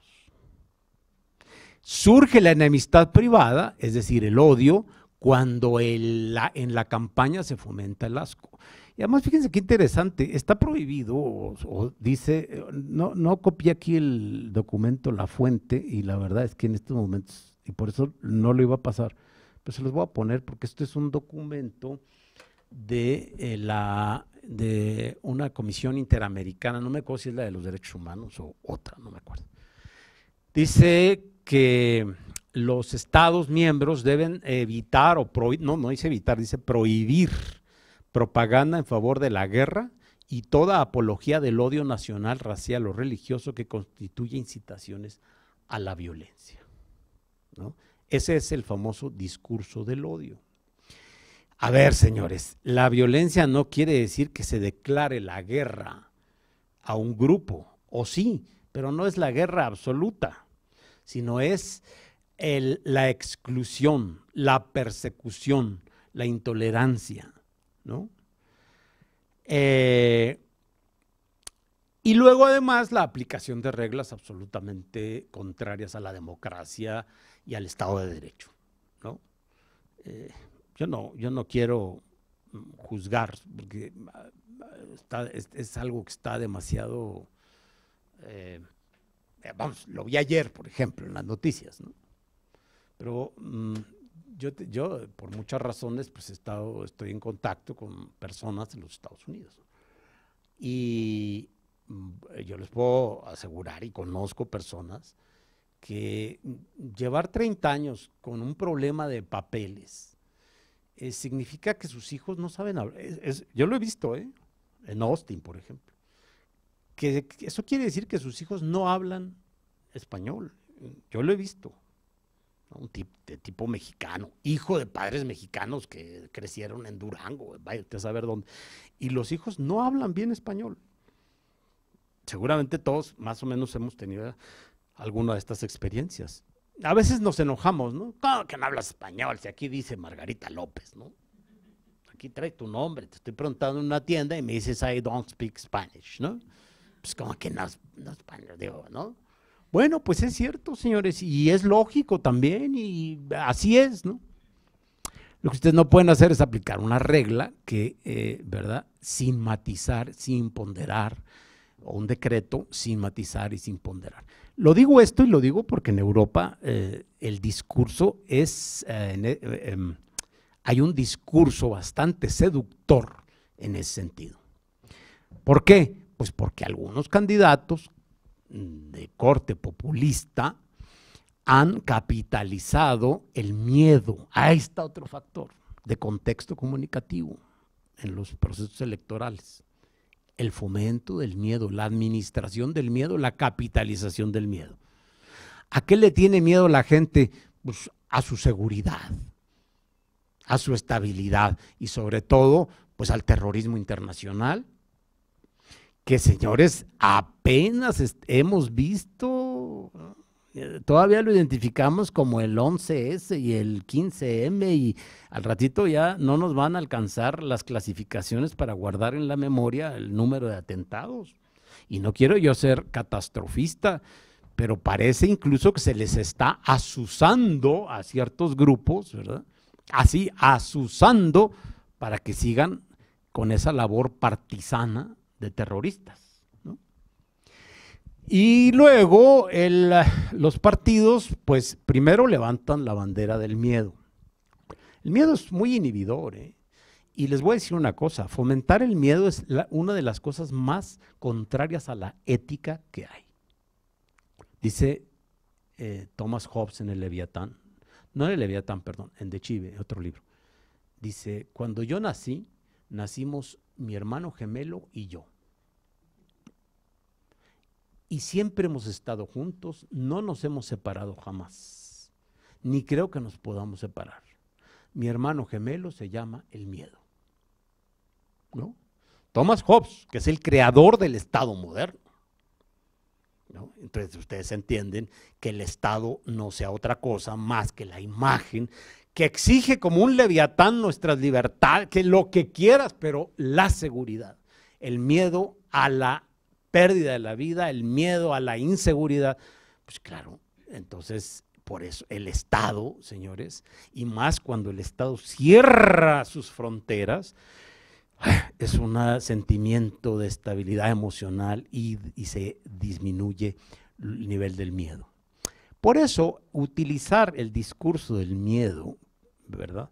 Surge la enemistad privada, es decir, el odio, cuando en la campaña se fomenta el asco. Y además, fíjense qué interesante, está prohibido, o, dice, eh, no, no copié aquí el documento, la fuente, y la verdad es que en estos momentos, y por eso no lo iba a pasar, pues se los voy a poner porque esto es un documento de eh, la de una comisión interamericana, no me acuerdo si es la de los derechos humanos o otra, no me acuerdo. Dice que los estados miembros deben evitar o prohibir, no, no dice evitar, dice prohibir propaganda en favor de la guerra y toda apología del odio nacional, racial o religioso que constituye incitaciones a la violencia. Ese es el famoso discurso del odio. A ver, señores, la violencia no quiere decir que se declare la guerra a un grupo, o sí, pero no es la guerra absoluta, sino es la exclusión, la persecución, la intolerancia, ¿no? Eh, y luego además la aplicación de reglas absolutamente contrarias a la democracia y al Estado de Derecho. ¿no? Eh, yo, no, yo no quiero mm, juzgar, porque ah, es, algo que está demasiado... Eh, vamos, lo vi ayer, por ejemplo, en las noticias. Pero mm, yo, yo por muchas razones, pues estado, estoy en contacto con personas en los Estados Unidos. Y mm, yo les puedo asegurar y conozco personas que llevar 30 años con un problema de papeles eh, significa que sus hijos no saben hablar. yo lo he visto, ¿eh? En Austin, por ejemplo. que eso quiere decir que sus hijos no hablan español. Yo lo he visto un tipo, de tipo mexicano, hijo de padres mexicanos que crecieron en Durango, vaya usted a saber dónde. Y los hijos no hablan bien español. Seguramente todos más o menos hemos tenido alguna de estas experiencias. A veces nos enojamos, ¿no? ¿Cómo que no hablas español, si aquí dice Margarita López, ¿no? Aquí trae tu nombre, te estoy preguntando en una tienda y me dices, I don't speak Spanish, ¿no? Pues como que no, no español, digo, ¿no? Bueno, pues es cierto, señores, y es lógico también, y así es, ¿no? Lo que ustedes no pueden hacer es aplicar una regla que, eh, ¿verdad? Sin matizar, sin ponderar, o un decreto sin matizar y sin ponderar. Lo digo esto y lo digo porque en Europa eh, el discurso es, eh, em, hay un discurso bastante seductor en ese sentido. ¿Por qué? Pues porque algunos candidatos de corte populista han capitalizado el miedo. Ahí está otro factor de contexto comunicativo en los procesos electorales. El fomento del miedo, la administración del miedo, la capitalización del miedo. ¿A qué le tiene miedo la gente? Pues a su seguridad, a su estabilidad y sobre todo pues al terrorismo internacional que señores, apenas hemos visto, eh, todavía lo identificamos como el 11S y el 15M y al ratito ya no nos van a alcanzar las clasificaciones para guardar en la memoria el número de atentados. Y no quiero yo ser catastrofista, pero parece incluso que se les está asusando a ciertos grupos, ¿verdad? Así, asusando para que sigan con esa labor partisana de terroristas. Y luego los partidos, pues primero levantan la bandera del miedo. El miedo es muy inhibidor. ¿eh? Y les voy a decir una cosa, fomentar el miedo es una de las cosas más contrarias a la ética que hay. Dice eh, Thomas Hobbes en el Leviatán, no en el Leviatán, perdón, en De Chive, otro libro. Dice, cuando yo nací, nacimos mi hermano gemelo y yo y siempre hemos estado juntos, no nos hemos separado jamás, ni creo que nos podamos separar. Mi hermano gemelo se llama el miedo. ¿No? Thomas Hobbes, que es el creador del Estado moderno. Entonces ustedes entienden que el Estado no sea otra cosa más que la imagen que exige como un leviatán nuestras libertades, que lo que quieras, pero la seguridad, el miedo a la pérdida de la vida, el miedo a la inseguridad. Pues claro, entonces por eso el Estado, señores, y más cuando el Estado cierra sus fronteras, *sighs* es un sentimiento de estabilidad emocional y, se disminuye el nivel del miedo. Por eso, utilizar el discurso del miedo, ¿verdad?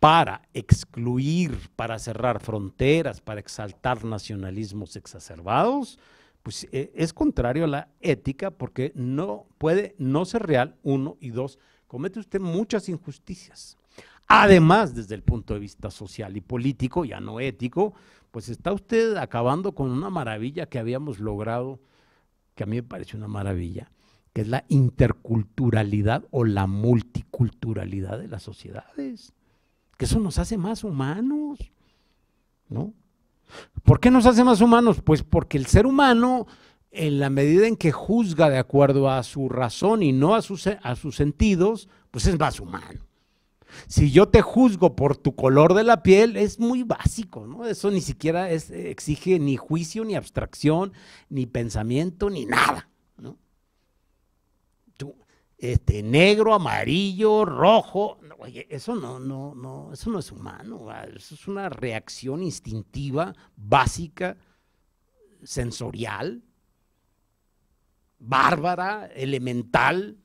para excluir, para cerrar fronteras, para exaltar nacionalismos exacerbados, pues eh, es contrario a la ética porque no puede no ser real, uno, y dos, comete usted muchas injusticias. Además, desde el punto de vista social y político, ya no ético, pues está usted acabando con una maravilla que habíamos logrado, que a mí me parece una maravilla, que es la interculturalidad o la multiculturalidad de las sociedades que eso nos hace más humanos, ¿no? ¿Por qué nos hace más humanos? Pues porque el ser humano, en la medida en que juzga de acuerdo a su razón y no a sus, a sus sentidos, pues es más humano. Si yo te juzgo por tu color de la piel, es muy básico, ¿no? Eso ni siquiera exige ni juicio, ni abstracción, ni pensamiento, ni nada, Tú, este, negro, amarillo, rojo, Oye, eso no, no, no, eso no es humano, ah, eso es una reacción instintiva, básica, sensorial, bárbara, elemental,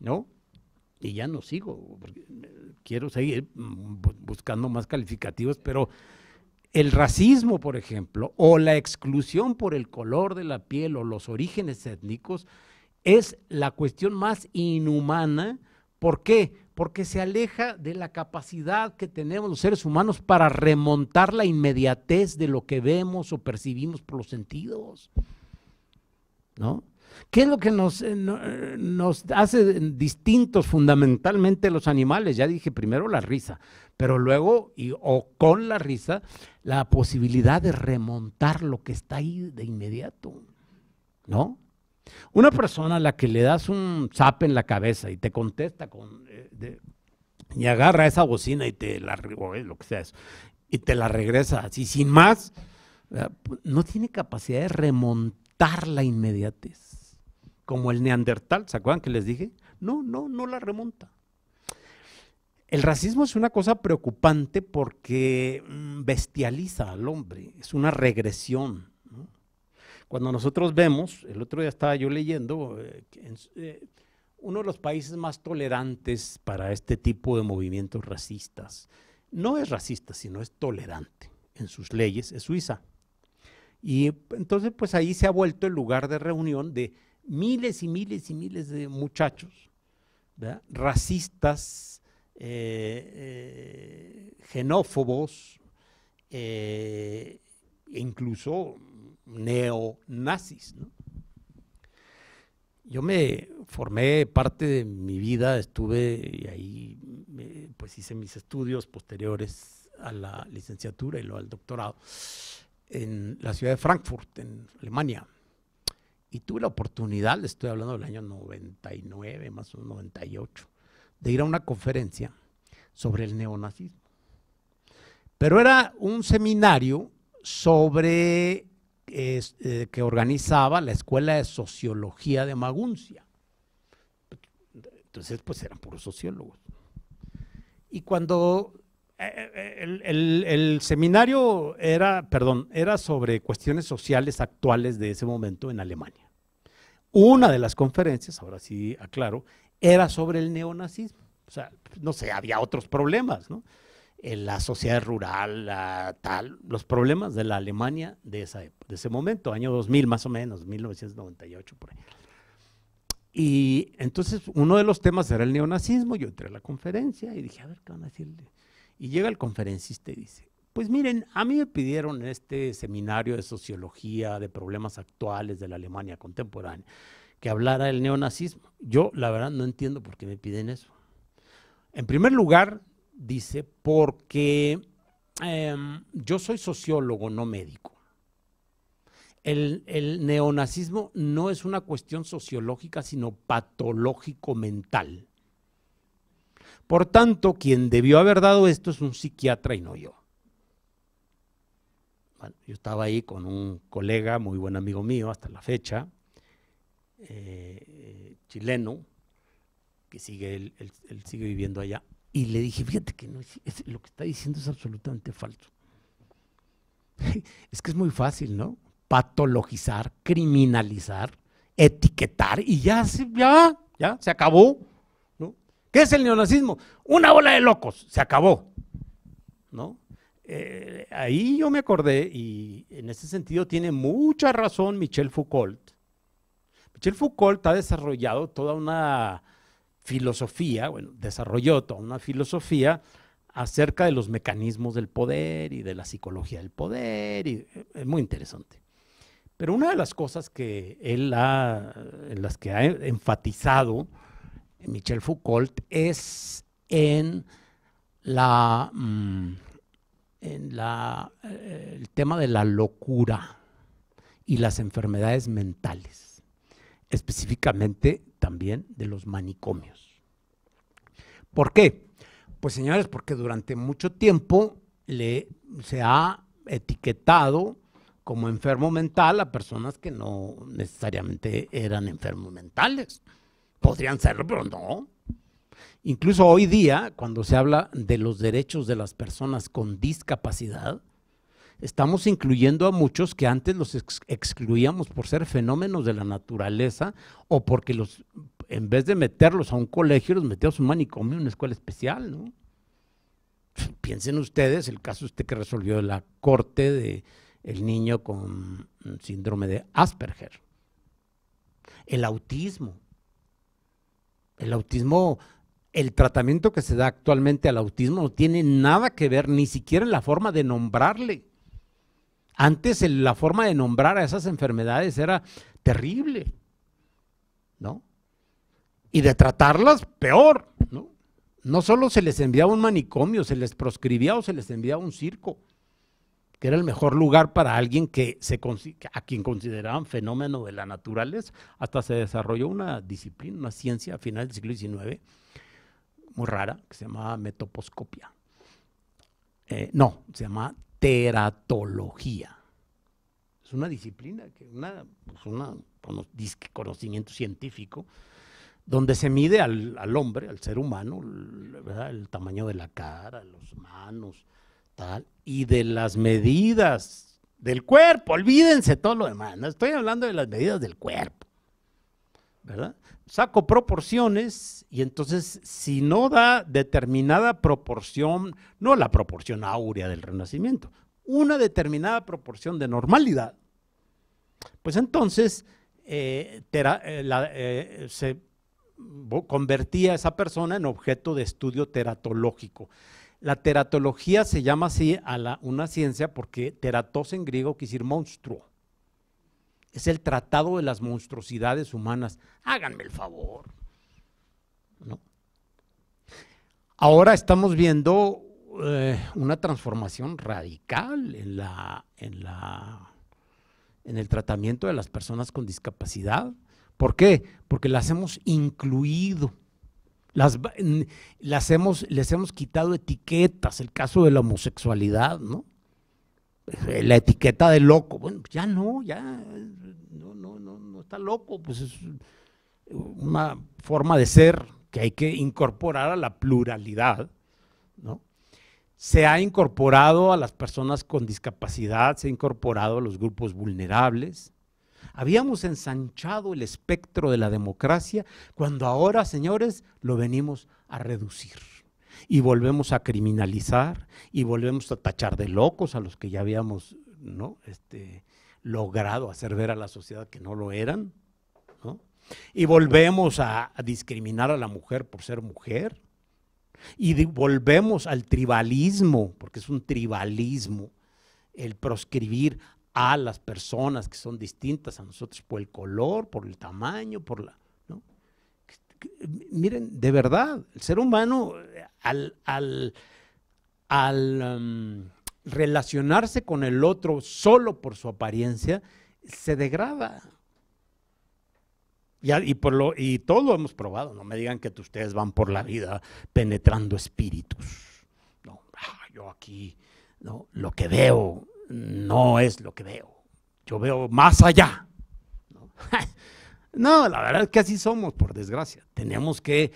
¿no? Y ya no sigo, quiero seguir buscando más calificativos, pero el racismo, por ejemplo, o la exclusión por el color de la piel o los orígenes étnicos, es la cuestión más inhumana. ¿Por qué? porque se aleja de la capacidad que tenemos los seres humanos para remontar la inmediatez de lo que vemos o percibimos por los sentidos. ¿No? ¿Qué es lo que nos, eh, eh, nos hace distintos fundamentalmente los animales? Ya dije primero la risa, pero luego, y, o con la risa, la posibilidad de remontar lo que está ahí de inmediato. ¿No? Una persona a la que le das un zap en la cabeza y te contesta con de, y agarra esa bocina y te la, lo que sea y te la regresa así sin más, no tiene capacidad de remontar la inmediatez. Como el neandertal, ¿se acuerdan que les dije? No, no, no la remonta. El racismo es una cosa preocupante porque mm, bestializa al hombre, es una regresión. Cuando nosotros vemos, el otro día estaba yo leyendo, eh, en eh, uno de los países más tolerantes para este tipo de movimientos racistas. No es racista, sino es tolerante en sus leyes, es Suiza. Y entonces, pues ahí se ha vuelto el lugar de reunión de miles y miles y miles de muchachos racistas, genófobos, eh, eh, eh, e incluso neonazis, ¿no? Yo me formé parte de mi vida, estuve ahí pues hice mis estudios posteriores a la licenciatura y luego al doctorado en la ciudad de Frankfurt, en Alemania. Y tuve la oportunidad, le estoy hablando del año 99, más o menos 98, de ir a una conferencia sobre el neonazismo. Pero era un seminario sobre eh, que organizaba la Escuela de Sociología de Maguncia. Entonces, pues eran puros sociólogos. Y cuando eh, eh, el, el, el, seminario era, perdón, era sobre cuestiones sociales actuales de ese momento en Alemania. Una de las conferencias, ahora sí aclaro, era sobre el neonazismo. O sea, no sé, había otros problemas, ¿no? la sociedad rural, tal, los problemas de la Alemania de, esa de ese momento, año 2000 más o menos, 1998 por ahí. Y entonces uno de los temas era el neonazismo, yo entré a la conferencia y dije, a ver, ¿qué van a decirle? Y llega el conferencista y dice, pues miren, a mí me pidieron este seminario de sociología, de problemas actuales de la Alemania contemporánea, que hablara del neonazismo. Yo la verdad no entiendo por qué me piden eso. En primer lugar, dice, porque em, yo soy sociólogo, no médico. El, neonazismo no es una cuestión sociológica, sino patológico mental. Por tanto, quien debió haber dado esto es un psiquiatra y no yo. Bueno, yo estaba ahí con un colega, muy buen amigo mío hasta la fecha, eh, eh, chileno, que sigue, sigue viviendo allá. Y le dije, fíjate que no lo que está diciendo es absolutamente falso. *laughs* es que es muy fácil, ¿no? Patologizar, criminalizar, etiquetar y ya, se, ya, ya, se acabó. ¿no? ¿Qué es el neonazismo? Una bola de locos, se acabó. ¿No? Eh, ahí yo me acordé, y en ese sentido tiene mucha razón Michel Foucault. Michel Foucault ha desarrollado toda una filosofía, bueno, desarrolló toda una filosofía acerca de los mecanismos del poder y de la psicología del poder, y eh, es muy interesante. Pero una de las cosas que él ha, en las que ha enfatizado Michel Foucault es en la, mm, en eh, el tema de la locura y las enfermedades mentales, específicamente también de los manicomios. ¿Por qué? Pues señores, porque durante mucho tiempo le, se ha etiquetado como enfermo mental a personas que no necesariamente eran enfermos mentales. Podrían serlo, pero no. Incluso hoy día, cuando se habla de los derechos de las personas con discapacidad, estamos incluyendo a muchos que antes los excluíamos por ser fenómenos de la naturaleza o porque los, en vez de meterlos a un colegio, los metíamos a un manicomio, una escuela especial, ¿no? Piensen ustedes el caso usted que resolvió la corte de el niño con síndrome de Asperger. El autismo. El autismo el tratamiento que se da actualmente al autismo no tiene nada que ver ni siquiera en la forma de nombrarle. Antes la forma de nombrar a esas enfermedades era terrible, ¿no? Y de tratarlas, peor, ¿no? No solo se les enviaba un manicomio, se les proscribía o se les enviaba un circo, que era el mejor lugar para alguien que se, a quien consideraban fenómeno de la naturaleza. Hasta se desarrolló una disciplina, una ciencia a finales del siglo XIX, muy rara, que se llamaba metoposcopia. Eh, no, se llamaba teratología. Es una disciplina, que una, pues conocimiento científico, donde se mide al, hombre, al ser humano, el tamaño de la cara, los manos, tal, y de las medidas del cuerpo. Olvídense todo lo demás. No estoy hablando de las medidas del cuerpo. Saco proporciones y entonces si no da determinada proporción, no la proporción áurea del Renacimiento, una determinada proporción de normalidad, pues entonces eh, eh, eh, se convertía esa persona en objeto de estudio teratológico. La teratología se llama así a la, una ciencia porque teratos en griego quiere decir monstruo es el tratado de las monstruosidades humanas. Háganme el favor. Ahora estamos viendo eh, una transformación radical en, la, en, la, en el tratamiento de las personas con discapacidad. ¿Por qué? Porque las hemos incluido. Las, las hemos, les hemos quitado etiquetas, el caso de la homosexualidad, ¿no? la etiqueta de loco. Bueno, ya no, ya no, no, no, está loco, pues es una forma de ser que hay que incorporar a la pluralidad, ¿no? Se ha incorporado a las personas con discapacidad, se ha incorporado a los grupos vulnerables. Habíamos ensanchado el espectro de la democracia cuando ahora, señores, lo venimos a reducir y volvemos a criminalizar y volvemos a tachar de locos a los que ya habíamos ¿no? este, logrado hacer ver a la sociedad que no lo eran. Y volvemos a, discriminar a la mujer por ser mujer. Y volvemos al tribalismo, porque es un tribalismo el proscribir a las personas que son distintas a nosotros por el color, por el tamaño, por la, miren, de verdad, el ser humano al, al, em, relacionarse con el otro solo por su apariencia, se degrada. Y, por lo, y todo lo hemos probado, no me digan que ustedes van por la vida penetrando espíritus. No, ah, yo aquí, lo que veo no es lo que veo, yo veo más allá. *laughs* No, la verdad es que así somos, por desgracia. Tenemos que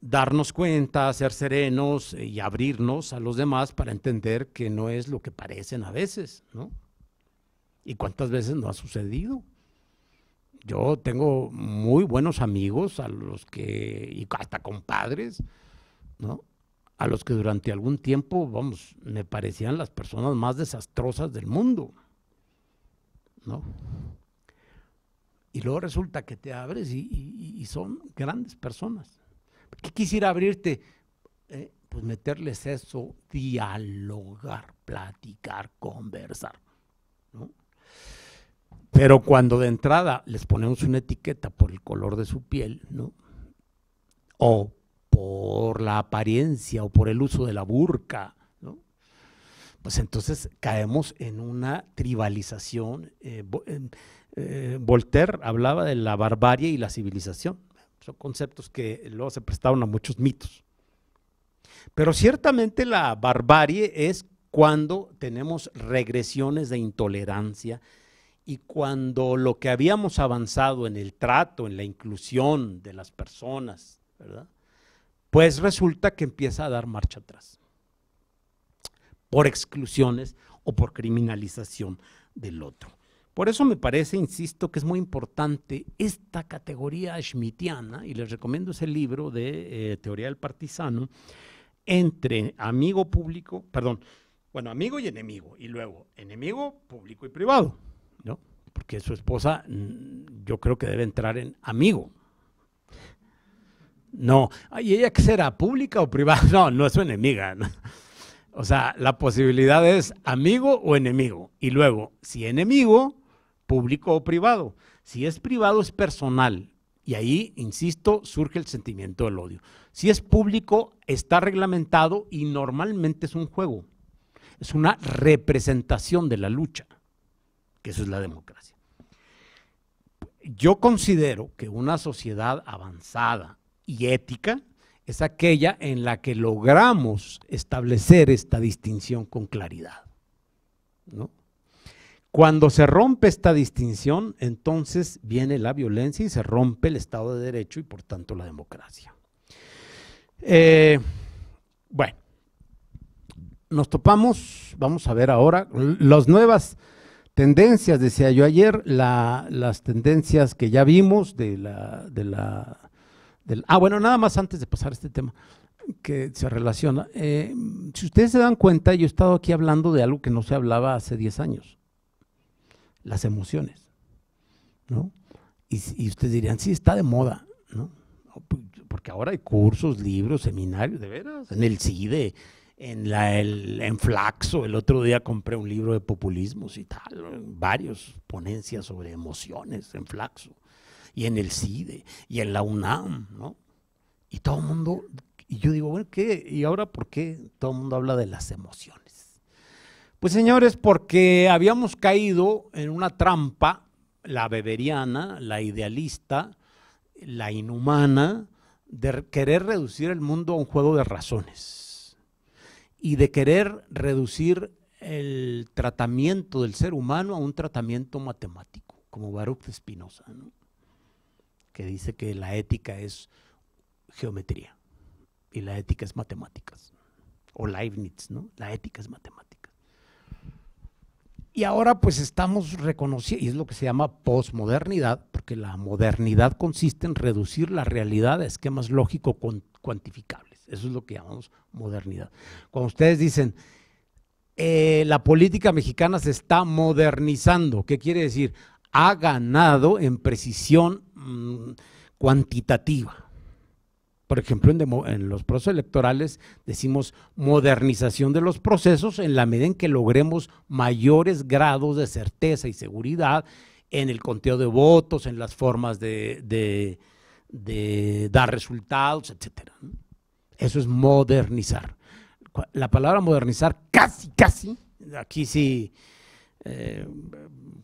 darnos cuenta, ser serenos eh, y abrirnos a los demás para entender que no es lo que parecen a veces, ¿no? ¿Y cuántas veces no ha sucedido? Yo tengo muy buenos amigos a los que, y hasta compadres, ¿no? A los que durante algún tiempo, vamos, me parecían las personas más desastrosas del mundo, ¿no? Y luego resulta que te abres y, son grandes personas. ¿Qué quisiera abrirte? Eh, pues meterles eso, dialogar, platicar, conversar. Pero cuando de entrada les ponemos una etiqueta por el color de su piel, ¿no? O por la apariencia o por el uso de la burca, ¿no? Pues entonces caemos en una tribalización. Eh, eh, Voltaire hablaba de la barbarie y la civilización. Son conceptos que luego se prestaron a muchos mitos. Pero ciertamente la barbarie es cuando tenemos regresiones de intolerancia y cuando lo que habíamos avanzado en el trato, en la inclusión de las personas, pues resulta que empieza a dar marcha atrás por exclusiones o por criminalización del otro. Por eso me parece, insisto, que es muy importante esta categoría schmittiana, y les recomiendo ese libro de eh, Teoría del Partisano, entre amigo público, perdón, bueno, amigo y enemigo, y luego enemigo público y privado, ¿no? Porque su esposa mm, yo creo que debe entrar en amigo. No, ¿y ella que será pública o privada? *laughs* No, no es su enemiga. O sea, la posibilidad es amigo o enemigo. Y luego, si enemigo, público o privado. Si es privado es personal. Y ahí, insisto, surge el sentimiento del odio. Si es público, está reglamentado y normalmente es un juego. Es una representación de la lucha, que eso es la democracia. Yo considero que una sociedad avanzada y ética es aquella en la que logramos establecer esta distinción con claridad. ¿no? Cuando se rompe esta distinción, entonces viene la violencia y se rompe el Estado de Derecho y por tanto la democracia. Eh, bueno, nos topamos, vamos a ver ahora, las nuevas tendencias, decía yo ayer, las tendencias que ya vimos de la, ah, bueno, nada más antes de pasar a este tema que se relaciona. Eh, si ustedes se dan cuenta, yo he estado aquí hablando de algo que no se hablaba hace 10 años las emociones, ¿no? Y, ustedes dirían, sí, está de moda, ¿no? Porque ahora hay cursos, libros, seminarios, de veras, en el CIDE, en, la, en Flaxo, el otro día compré un libro de populismos y tal, varios ponencias sobre emociones en Flaxo, y en el CIDE, y en la UNAM, ¿no? Y todo el mundo, y yo digo, bueno, ¿qué? ¿Y ahora por qué todo el mundo habla de las emociones? Pues señores, porque habíamos caído en una trampa, la beberiana, la idealista, la inhumana, de querer reducir el mundo a un juego de razones y de querer reducir el tratamiento del ser humano a un tratamiento matemático, como Baruch de Spinoza, que dice que la ética es geometría y la ética es matemáticas, o Leibniz, ¿no? la ética es matemática. Y ahora pues estamos reconociendo, y es lo que se llama posmodernidad, porque la modernidad consiste en reducir la realidad a esquemas lógico cuantificables. Eso es lo que llamamos modernidad. Cuando ustedes dicen, eh, la política mexicana se está modernizando, ¿qué quiere decir? Ha ganado en precisión mm, cuantitativa por ejemplo, en, los procesos electorales decimos modernización de los procesos en la medida en que logremos mayores grados de certeza y seguridad en el conteo de votos, en las formas de, dar resultados, etc. Eso es modernizar. La palabra modernizar casi, casi, aquí sí, eh,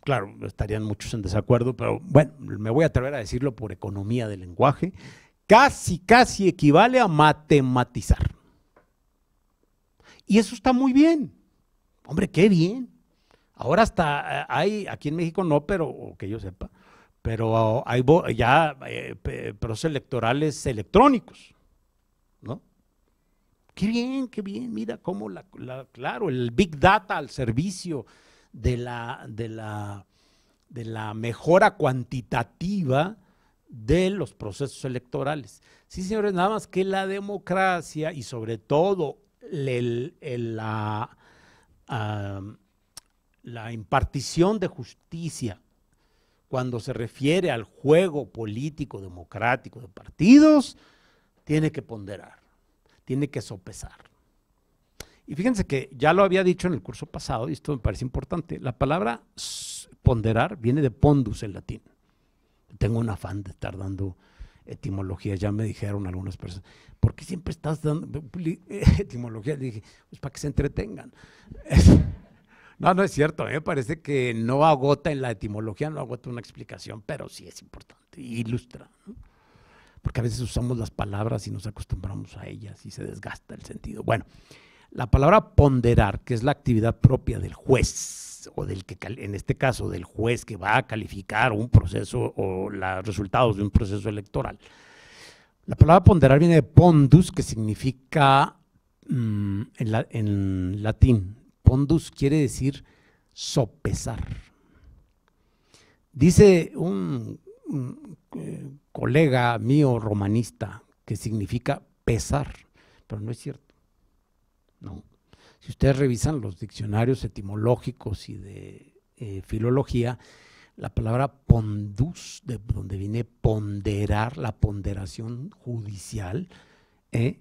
claro, estarían muchos en desacuerdo, pero bueno, me voy a atrever a decirlo por economía del lenguaje casi, casi equivale a matematizar. Y eso está muy bien. Hombre, qué bien. Ahora hasta eh, hay, aquí en México no, pero que yo sepa, pero hay ya eh, procesos electorales electrónicos, ¿no? Qué bien, qué bien, mira cómo, la, claro, el Big Data al servicio de la, de la, de la mejora cuantitativa de los procesos electorales. Sí, señores, nada más que la democracia y sobre todo la, la impartición de justicia cuando se refiere al juego político democrático de partidos, tiene que ponderar, tiene que sopesar. Y fíjense que ya lo había dicho en el curso pasado, y esto me parece importante, la palabra ponderar viene de pondus en latín tengo un afán de estar dando etimologías, ya me dijeron algunas personas, ¿por qué siempre estás dando pues, *laughs* etimologías? dije, pues para que se entretengan. *laughs* no, no es cierto, me ¿eh? parece que no agota en la etimología, no agota una explicación, pero sí es importante, ilustra. Porque a veces usamos las palabras y nos acostumbramos a ellas y se desgasta el sentido. Bueno, la palabra ponderar, que es la actividad propia del juez, o del que, en este caso, del juez que va a calificar un proceso o los resultados de un proceso electoral. La palabra ponderar viene de pondus, que significa mm, en, latín. Pondus quiere decir sopesar. Dice un, eh, colega mío romanista que significa pesar, pero no es cierto. No. Si ustedes revisan los diccionarios etimológicos y de eh, filología, la palabra pondus, de donde viene ponderar, la ponderación judicial, eh,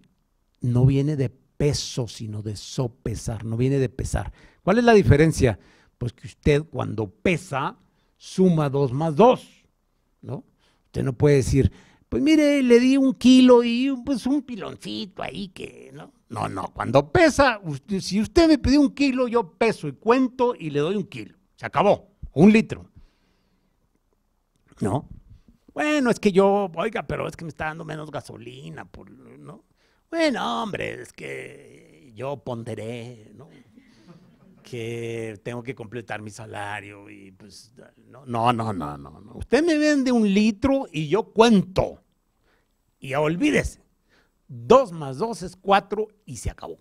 no viene de peso, sino de sopesar, no viene de pesar. ¿Cuál es la diferencia? Pues que usted cuando pesa, suma dos más dos, ¿no? Usted no puede decir, pues mire, le di un kilo y pues un piloncito ahí que, ¿no? No, no, cuando pesa, si usted me pidió un kilo, yo peso y cuento y le doy un kilo. Se acabó, un litro. ¿No? Bueno, es que yo, oiga, pero es que me está dando menos gasolina, ¿no? Bueno, hombre, es que yo ponderé, ¿no? que tengo que completar mi salario y pues no, no, no, no, no. Usted me vende un litro y yo cuento. Y olvídese, 2 más dos es 4 y se acabó.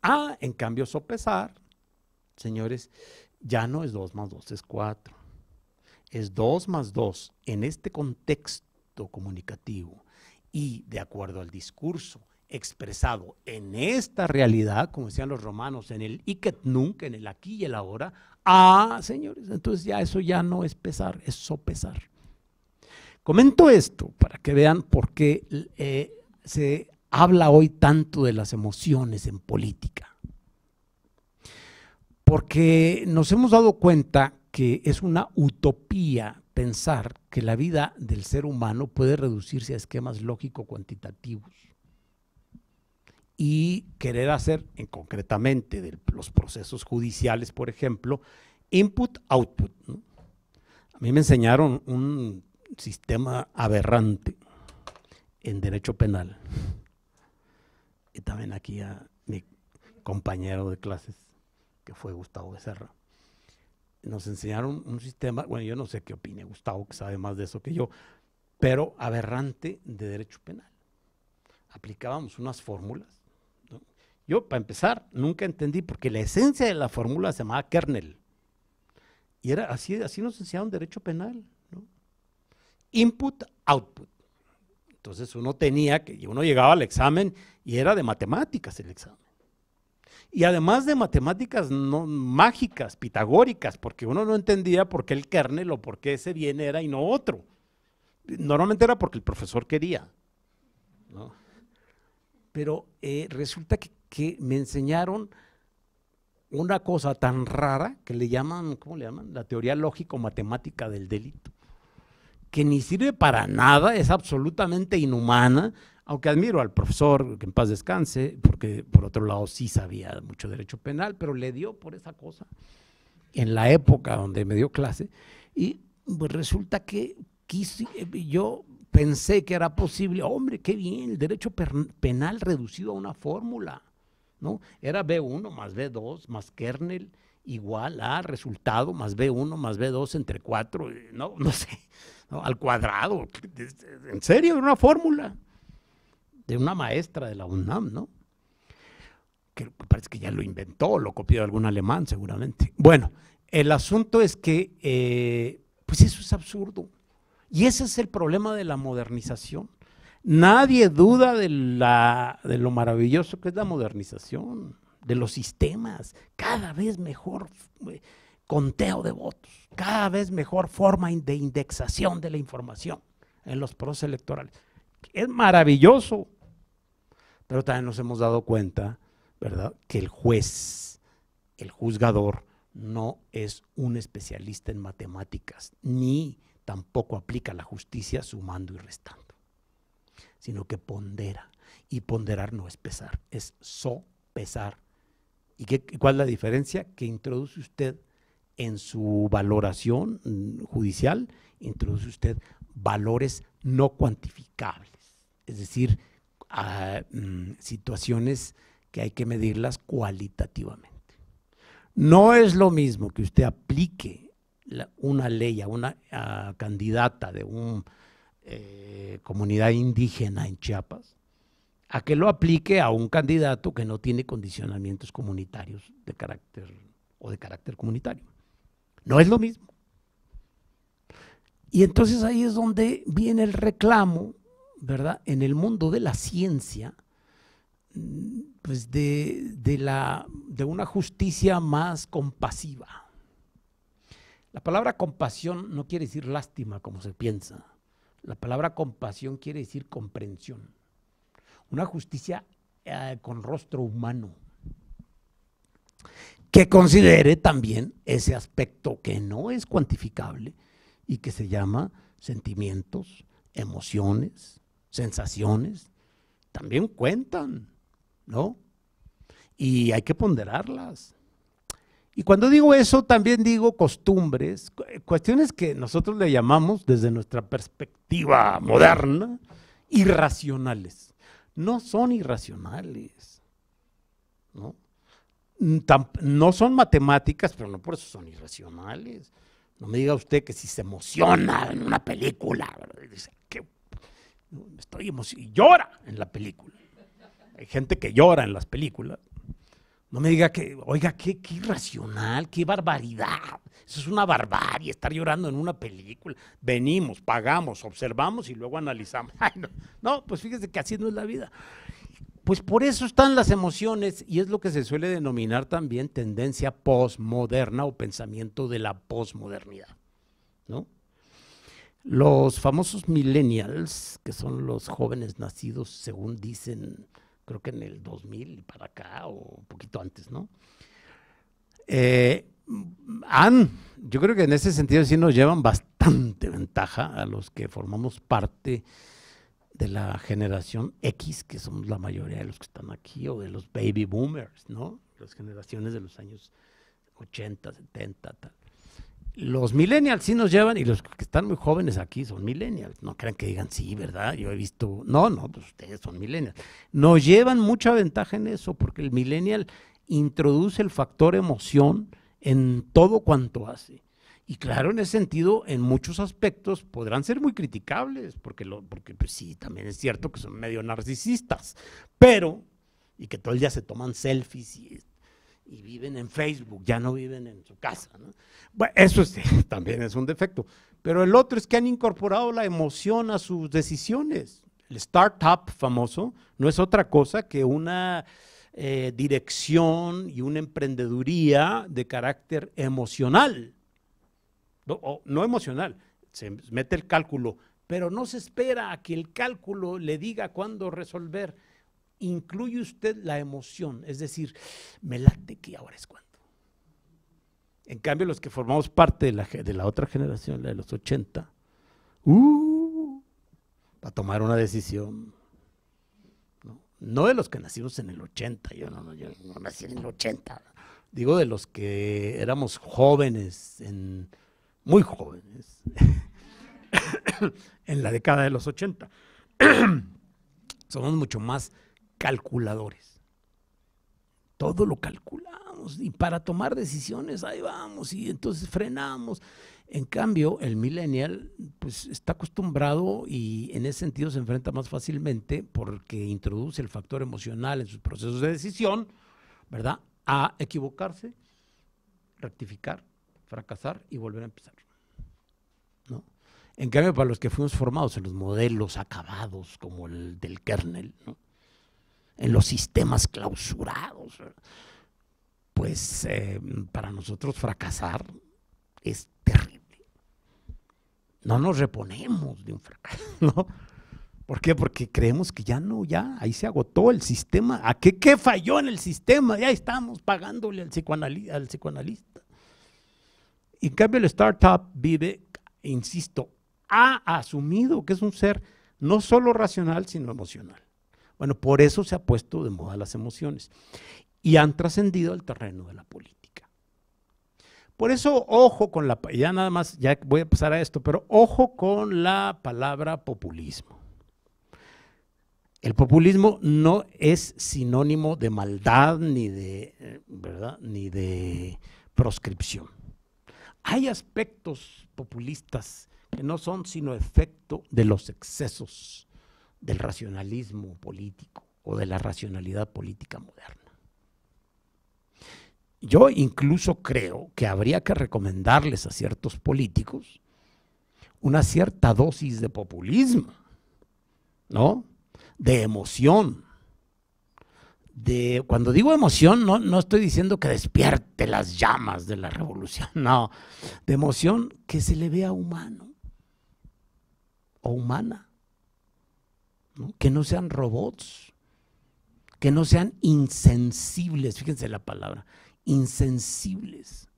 Ah, en cambio, sopesar, señores, ya no es dos más dos es cuatro, Es dos más dos en este contexto comunicativo y de acuerdo al discurso expresado en esta realidad, como decían los romanos, en el iket nunc, en el aquí y el ahora, ah, señores, entonces ya eso ya no es pesar, es sopesar. Comento esto para que vean por qué eh, se habla hoy tanto de las emociones en política. Porque nos hemos dado cuenta que es una utopía pensar que la vida del ser humano puede reducirse a esquemas lógico-cuantitativos y querer hacer, en concretamente de los procesos judiciales, por ejemplo, input-output. A mí me enseñaron un sistema aberrante en derecho penal. Y también aquí a mi compañero de clases, que fue Gustavo Becerra. Nos enseñaron un sistema, bueno, yo no sé qué opine Gustavo, que sabe más de eso que yo, pero aberrante de derecho penal. Aplicábamos unas fórmulas. Yo, para empezar, nunca entendí, porque la esencia de la fórmula se llamaba kernel. Y era así, así nos enseñaron derecho penal input, output. Entonces uno tenía que, uno llegaba al examen y era de matemáticas el examen. Y además de matemáticas no, mágicas, pitagóricas, porque uno no entendía por qué el kernel o por qué ese bien era y no otro. Normalmente era porque el profesor quería. Pero eh, resulta que, que me enseñaron una cosa tan rara que le llaman, ¿cómo le llaman? La teoría lógico-matemática del delito que ni sirve para nada, es absolutamente inhumana, aunque admiro al profesor, que en paz descanse, porque por otro lado sí sabía mucho derecho penal, pero le dio por esa cosa en la época donde me dio clase, y pues, resulta que yo pensé que era posible, hombre, qué bien, el derecho penal reducido a una fórmula, ¿no? Era B1 más B2 más kernel, igual a resultado más B1 más B2 entre 4, eh, no, *laughs* no sé, al cuadrado. En serio, es una fórmula de una maestra de la UNAM, ¿no? Que parece que ya lo inventó, lo copió algún alemán seguramente. Bueno, el asunto es que, eh, pues eso es absurdo. Y ese es el problema de la modernización. Nadie duda de, la, de lo maravilloso que es la modernización de los sistemas, cada vez mejor eh, conteo de votos, cada vez mejor forma de indexación de la información en los procesos electorales. Es maravilloso, pero también nos hemos dado cuenta, ¿verdad?, que el juez, el juzgador, no es un especialista en matemáticas, ni tampoco aplica la justicia sumando y restando, sino que pondera. Y ponderar no es pesar, es sopesar ¿Y qué, cuál es la diferencia? Que introduce usted en su valoración mm, judicial, introduce usted valores no cuantificables, es decir, ah, mm, situaciones que hay que medirlas cualitativamente. No es lo mismo que usted aplique una ley a una candidata de una eh, comunidad indígena en Chiapas a que lo aplique a un candidato que no tiene condicionamientos comunitarios de carácter o de carácter comunitario. No es lo mismo. Y entonces ahí es donde viene el reclamo, ¿verdad? En el mundo de la ciencia, mm, pues de una justicia más compasiva. La palabra compasión no quiere decir lástima como se piensa. La palabra compasión quiere decir comprensión una justicia eh, con rostro humano, que considere también ese aspecto que no es cuantificable y que se llama sentimientos, emociones, sensaciones, también cuentan, ¿no? Y hay que ponderarlas. Y cuando digo eso, también digo costumbres, cuestiones que nosotros le llamamos desde nuestra perspectiva moderna, irracionales no son irracionales. ¿no? Mm, no son matemáticas, pero no por eso son irracionales. No me diga usted que si se emociona en una película, estoy y llora en la película. Hay gente que llora en las películas. No me diga que, oiga, qué, irracional, qué barbaridad. Eso es una barbarie, estar llorando en una película. Venimos, pagamos, observamos y luego analizamos. *laughs* no, pues fíjese que así no es la vida. Pues por eso están las emociones y es lo que se suele denominar también tendencia posmoderna o pensamiento de la posmodernidad. ¿no? Los famosos millennials, que son los jóvenes nacidos, según dicen, creo que en el 2000 y para acá o un poquito antes, ¿no? Eh, han, yo creo que en ese sentido sí nos llevan bastante ventaja a los que formamos parte de la generación X, que somos la mayoría de los que están aquí, o de los baby boomers, ¿no? Las generaciones de los años 80, 70, tal los millennials sí nos llevan y los que están muy jóvenes aquí son millennials. No crean que digan, sí, ¿verdad? Yo he visto, no, no, pues, ustedes son millennials. Nos llevan mucha ventaja en eso porque el millennial introduce el factor emoción en todo cuanto hace. Y claro, en ese sentido, en muchos aspectos podrán ser muy criticables, porque, lo, porque pues, sí, también es cierto que son medio narcisistas, pero, y que todo el día se toman selfies y y viven en Facebook, ya no viven en su casa. Bueno, eso *laughs* también es un defecto. Pero el otro es que han incorporado la emoción a sus decisiones. El startup famoso no es otra cosa que una eh, dirección y una emprendeduría de carácter emocional. No, no emocional, se mete el cálculo, pero no se espera a que el cálculo le diga cuándo resolver incluye usted la emoción, es decir, me late que ahora es cuando. En cambio, los que formamos parte de la, de la otra generación, la de los 80, uh, para tomar una decisión. ¿no? ¿no? de los que nacimos en el 80, yo no, yo nací en el 80. Digo de los que éramos jóvenes, muy jóvenes, *coughs* en la década de los 80. *coughs* Somos mucho más calculadores. Todo lo calculamos y para tomar decisiones ahí vamos y entonces frenamos. En cambio, el millennial pues está acostumbrado y en ese sentido se enfrenta más fácilmente porque introduce el factor emocional en sus procesos de decisión, ¿verdad? A equivocarse, rectificar, fracasar y volver a empezar. ¿No? En cambio, para los que fuimos formados en los modelos acabados como el del kernel, ¿no? en los sistemas clausurados. Pues eh, para nosotros fracasar es terrible. No nos reponemos de un fracaso, *laughs* ¿no? ¿Por qué? Porque creemos que ya no, ya, ahí se agotó el sistema. ¿A qué, qué falló en el sistema? Ya estamos pagándole al, al psicoanalista. Y en cambio, el startup vive, insisto, ha asumido que es un ser no solo racional, sino emocional. Bueno, por eso se ha puesto de moda las emociones y han trascendido al terreno de la política. Por eso, ojo con la, ya nada más, ya voy a pasar a esto, pero ojo con la palabra populismo. El populismo no es sinónimo de maldad ni de, eh, ¿verdad? Ni de proscripción. Hay aspectos populistas que no son sino efecto de los excesos del racionalismo político o de la racionalidad política moderna. Yo incluso creo que habría que recomendarles a ciertos políticos una cierta dosis de populismo, ¿no? De emoción. De, cuando digo emoción, no, no estoy diciendo que despierte las llamas de la revolución, *laughs* no. De emoción que se le vea humano o humana que no sean robots, que no sean insensibles, fíjense la palabra, insensibles.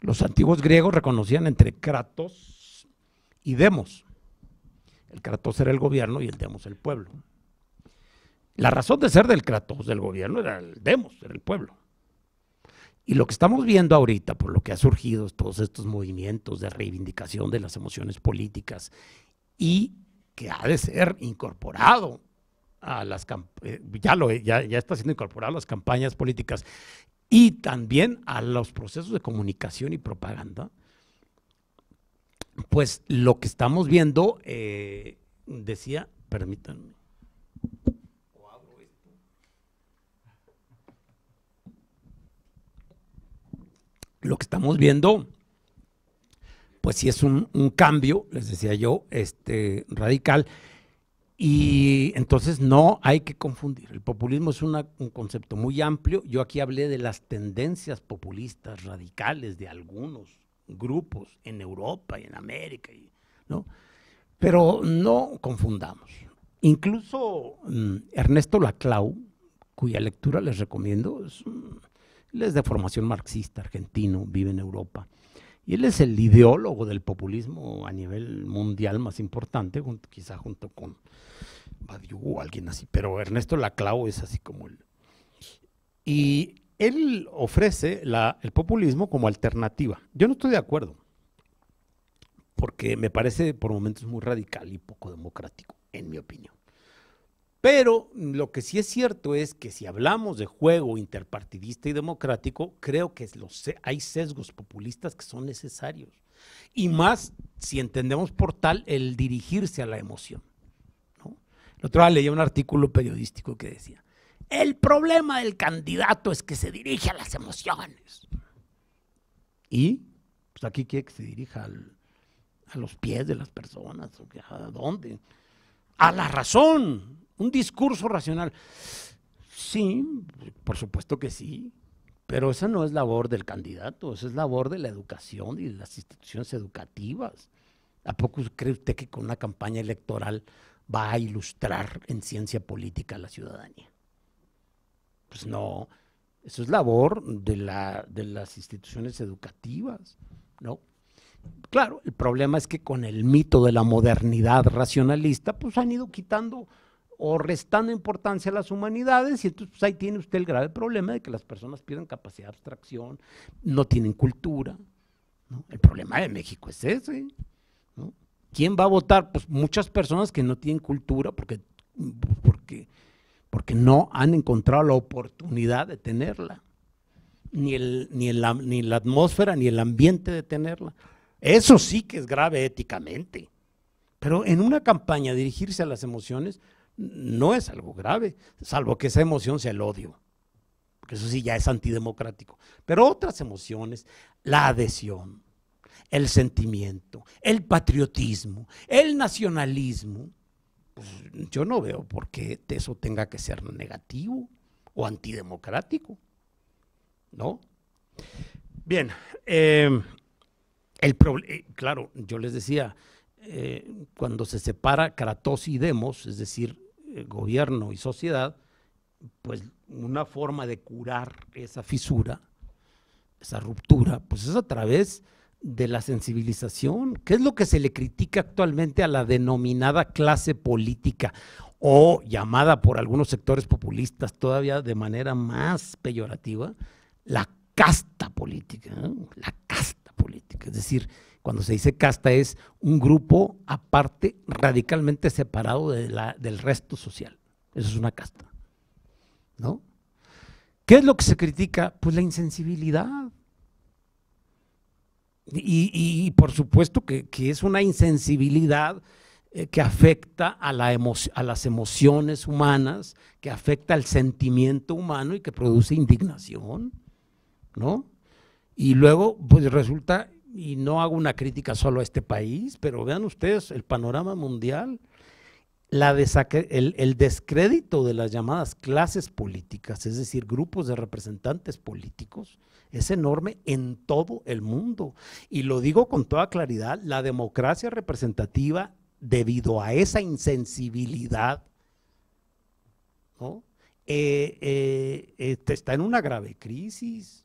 Los antiguos griegos reconocían entre Kratos y Demos. El Kratos era el gobierno y el Demos el pueblo. La razón de ser del Kratos, del gobierno, era el Demos, era el pueblo. Y lo que estamos viendo ahorita, por lo que ha surgido todos estos movimientos de reivindicación de las emociones políticas y que ha de ser incorporado a las eh, ya lo ya, está siendo incorporado a las campañas políticas y también a los procesos de comunicación y propaganda, pues lo que estamos viendo, eh, decía, permítanme. Lo que estamos viendo pues sí es un, cambio, les decía yo, este, radical. Y entonces no hay que confundir. El populismo es un concepto muy amplio. Yo aquí hablé de las tendencias populistas radicales de algunos grupos en Europa y en América, ¿no? Pero no confundamos. Incluso mm, Ernesto Laclau, cuya lectura les recomiendo, es de formación marxista, argentino, vive en Europa y él es el ideólogo del populismo a nivel mundial más importante, junto, quizá junto con Badiou o alguien así, pero Ernesto Laclau es así como él. Y él ofrece el populismo como alternativa. Yo no estoy de acuerdo, porque me parece por momentos muy radical y poco democrático, en mi opinión. Pero lo que sí es cierto es que si hablamos de juego interpartidista y democrático, creo que hay sesgos populistas que son necesarios. Y más si entendemos por tal el dirigirse a la emoción. El otro día leía un artículo periodístico que decía, el problema del candidato es que se dirige a las emociones. Y pues aquí quiere que se dirija a los pies de las personas, ¿a dónde? A la razón, un discurso racional. Sí, por supuesto que sí, pero esa no es labor del candidato, esa es labor de la educación y de las instituciones educativas. ¿A poco cree usted que con una campaña electoral va a ilustrar en ciencia política a la ciudadanía? Pues no, eso es labor de, la, de las instituciones educativas, ¿no? Claro, el problema es que con el mito de la modernidad racionalista, pues han ido quitando o restando importancia a las humanidades, y entonces pues, ahí tiene usted el grave problema de que las personas pierden capacidad de abstracción, no tienen cultura. El problema de México es ese. ¿Quién va a votar? Pues muchas personas que no tienen cultura porque, porque, porque no han encontrado la oportunidad de tenerla, ni, ni, ni la atmósfera, ni el ambiente de tenerla. Eso sí que es grave éticamente. Pero en una campaña dirigirse a las emociones no es algo grave, salvo que esa emoción sea el odio, porque eso sí ya es antidemocrático. Pero otras emociones, la adhesión, el sentimiento, el patriotismo, el nacionalismo, pues, yo no veo por qué eso tenga que ser negativo o antidemocrático, ¿no? Bien, em, el eh, claro, yo les decía, eh, cuando se separa Kratos y Demos, es decir, eh, gobierno y sociedad, pues una forma de curar esa fisura, esa ruptura, pues es a través de la sensibilización, que es lo que se le critica actualmente a la denominada clase política o llamada por algunos sectores populistas todavía de manera más peyorativa, la casta política, ¿eh? la casta política, es decir, cuando se dice casta es un grupo aparte, radicalmente separado de del resto social. Eso es una casta. ¿No? ¿Qué es lo que se critica? Pues la insensibilidad. Y, por supuesto que, es una insensibilidad eh, que afecta a, la a, las emociones humanas, que afecta al sentimiento humano y que produce indignación, ¿no? Y luego, pues resulta y no hago una crítica solo a este país, pero vean ustedes el panorama mundial, la el, el descrédito de las llamadas clases políticas, es decir, grupos de representantes políticos, es enorme en todo el mundo. Y lo digo con toda claridad, la democracia representativa, debido a esa insensibilidad, eh, eh, eh, está en una grave crisis.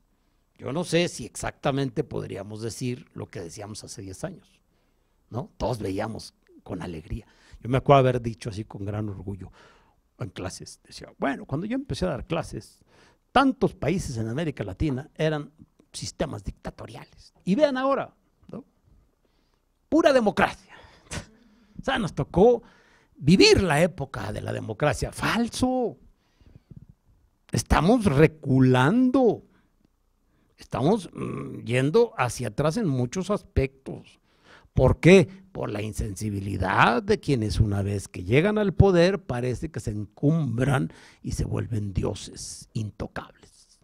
Yo no sé si exactamente podríamos decir lo que decíamos hace 10 años, ¿no? Todos veíamos con alegría. Yo me acuerdo haber dicho así con gran orgullo en clases, decía, bueno, cuando yo empecé a dar clases, tantos países en América Latina eran sistemas dictatoriales. Y vean ahora, ¿no? Pura democracia. *laughs* o sea, nos tocó vivir la época de la democracia. Falso. Estamos reculando Estamos mm, yendo hacia atrás en muchos aspectos. ¿Por qué? Por la insensibilidad de quienes una vez que llegan al poder parece que se encumbran y se vuelven dioses intocables.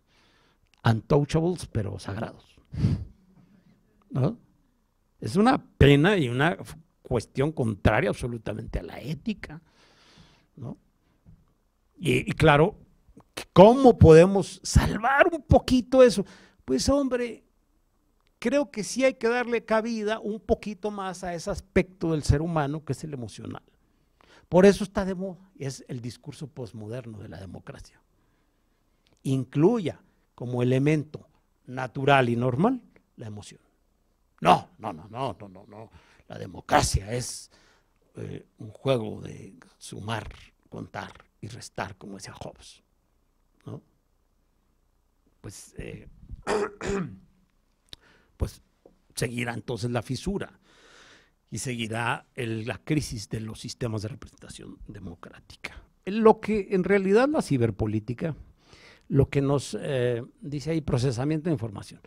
Untouchables, pero sagrados. Es una pena y una cuestión contraria absolutamente a la ética. y claro, ¿cómo podemos salvar un poquito eso? Pues hombre, creo que sí hay que darle cabida un poquito más a ese aspecto del ser humano que es el emocional. Por eso está de moda, es el discurso posmoderno de la democracia. Incluya como elemento natural y normal la emoción. No, no, no, no, no, no, La democracia es eh, un juego de sumar, contar y restar, como decía Hobbes. Pues eh, *clears throat* pues seguirá entonces la fisura y seguirá la crisis de los sistemas de representación democrática. Lo que en realidad la ciberpolítica, lo que nos eh, dice ahí procesamiento de información,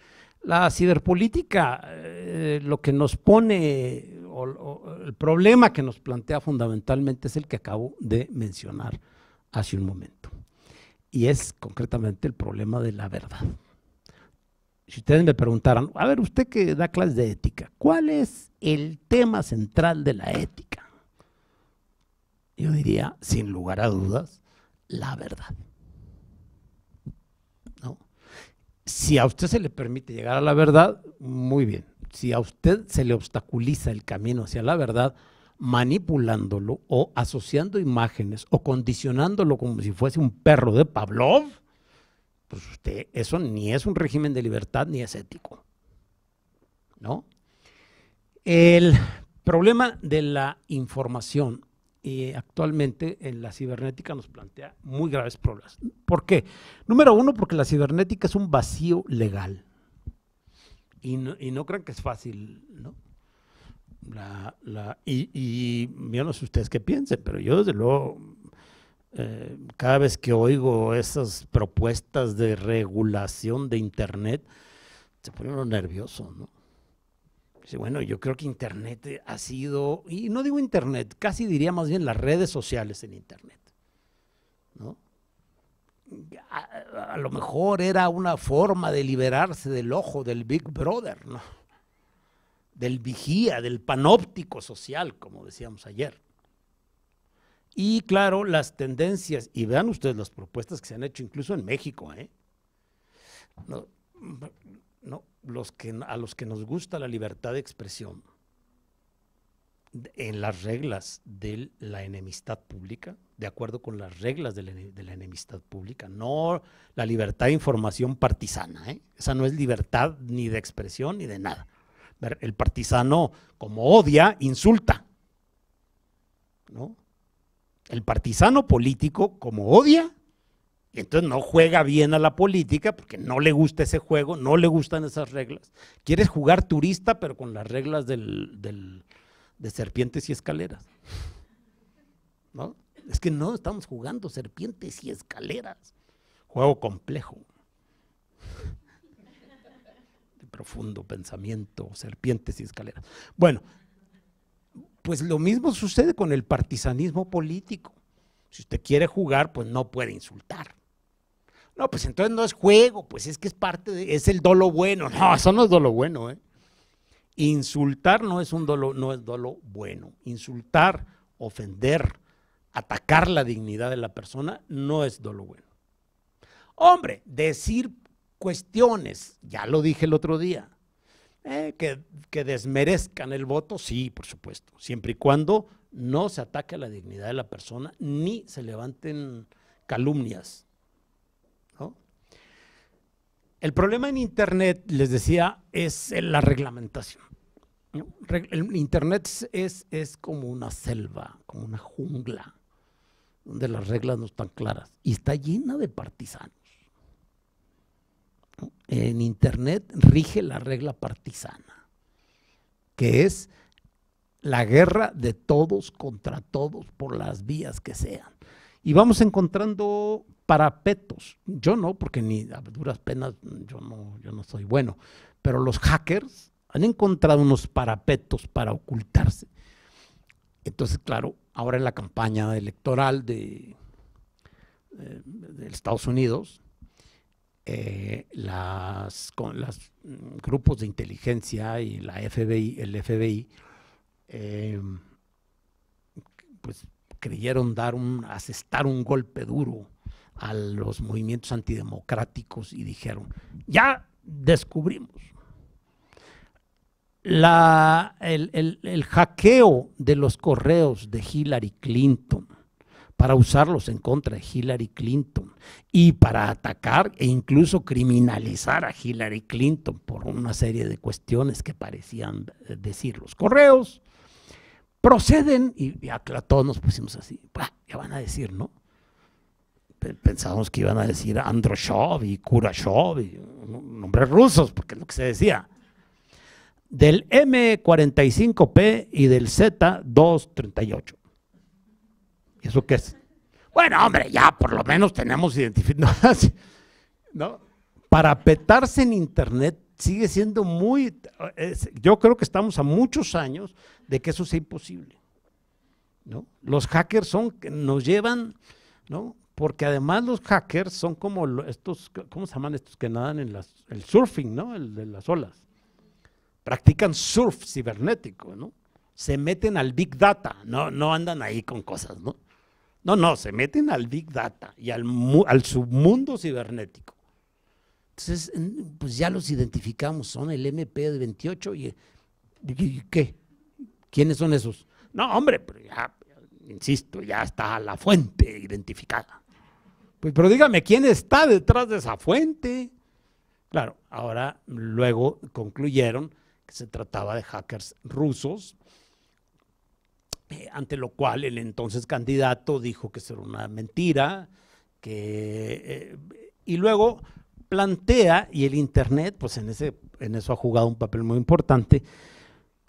la ciberpolítica eh, lo que nos pone, el problema que nos plantea fundamentalmente es el que acabo de mencionar hace un momento, y es concretamente el problema de la verdad si ustedes me preguntaran, a ver, usted que da clases de ética, ¿cuál es el tema central de la ética? Yo diría, sin lugar a dudas, la verdad. Si a usted se le permite llegar a la verdad, muy bien. Si a usted se le obstaculiza el camino hacia la verdad, manipulándolo o asociando imágenes o condicionándolo como si fuese un perro de Pavlov, pues usted, eso ni es un régimen de libertad ni es ético. ¿No? El problema de la información eh, actualmente en la cibernética nos plantea muy graves problemas. ¿Por qué? Número uno, porque la cibernética es un vacío legal. Y no, crean que es fácil, ¿no? y, y yo no sé ustedes qué piensen, pero yo desde luego eh, cada vez que oigo esas propuestas de regulación de Internet, se pone uno nervioso, ¿no? Dice, bueno, yo creo que Internet ha sido, y no digo Internet, casi diría más bien las redes sociales en Internet, A, lo mejor era una forma de liberarse del ojo del Big Brother, Del vigía, del panóptico social, como decíamos ayer. Y claro, las tendencias, y vean ustedes las propuestas que se han hecho incluso en México, ¿eh? No, los que, a los que nos gusta la libertad de expresión en las reglas de la enemistad pública, de acuerdo con las reglas de la, enemistad pública, no la libertad de información partisana. ¿eh? Esa no es libertad ni de expresión ni de nada. El partisano, como odia, insulta. ¿no? El partisano político, como odia, entonces no juega bien a la política porque no le gusta ese juego, no le gustan esas reglas. Quieres jugar turista, pero con las reglas de serpientes y escaleras. ¿No? Es que no estamos jugando serpientes y escaleras. Juego complejo. De profundo pensamiento, serpientes y escaleras. Bueno, pues lo mismo sucede con el partisanismo político. Si usted quiere jugar, pues no puede insultar. No, pues entonces no es juego, pues es que es parte de, es el dolo bueno. *laughs* No, eso no es dolo bueno, ¿eh? Insultar no es un dolo, no es dolo bueno. Insultar, ofender, atacar la dignidad de la persona no es dolo bueno. Hombre, decir cuestiones, ya lo dije el otro día, eh, que, desmerezcan el voto, sí, por supuesto, siempre y cuando no se ataque a la dignidad de la persona ni se levanten calumnias. El problema en Internet, les decía, es la reglamentación. Internet es, es como una selva, como una jungla, donde las reglas no están claras y está llena de partisanos en Internet rige la regla partisana, que es la guerra de todos contra todos por las vías que sean. Y vamos encontrando parapetos. Yo no, porque ni a duras penas yo no, yo no soy bueno, pero los hackers han encontrado unos parapetos para ocultarse. Entonces, claro, ahora en la campaña electoral de, eh, de Estados Unidos, los eh, las, con mm, grupos de inteligencia y la FBI, el FBI, eh, pues creyeron dar un, asestar un golpe duro a los movimientos antidemocráticos y dijeron, ya descubrimos. La, el, el, el hackeo de los correos de Hillary Clinton para usarlos en contra de Hillary Clinton y para atacar e incluso criminalizar a Hillary Clinton por una serie de cuestiones que parecían eh, decir los correos, proceden, y, a todos nos pusimos así, ya van a decir, no? Pensábamos que iban a decir Androshov y Kurashov, y nombres rusos, porque es lo que se decía del M45P y del Z238. ¿Y ¿Eso qué es? Bueno, hombre, ya por lo menos tenemos identificado. *laughs* ¿No? para petarse en Internet sigue siendo muy. yo creo que estamos a muchos años de que eso sea imposible. ¿no? Los hackers son, nos llevan, ¿no? Porque además los hackers son como estos, ¿cómo se llaman estos que nadan en el surfing, ¿no? El de las olas. Practican surf cibernético, ¿no? Se meten al big data, no, no andan ahí con cosas, ¿no? No, no, se meten al Big Data y al, al submundo cibernético. Entonces, pues ya los identificamos, son el MP de 28 y, ¿qué? ¿Quiénes son esos? No, hombre, pero ya, insisto, ya está la fuente identificada. Pues, pero dígame, ¿quién está detrás de esa fuente? Claro, ahora luego concluyeron que se trataba de hackers rusos eh, ante lo cual el entonces candidato dijo que era una mentira, que, eh, y luego plantea, y el Internet, pues en, ese, en eso ha jugado un papel muy importante,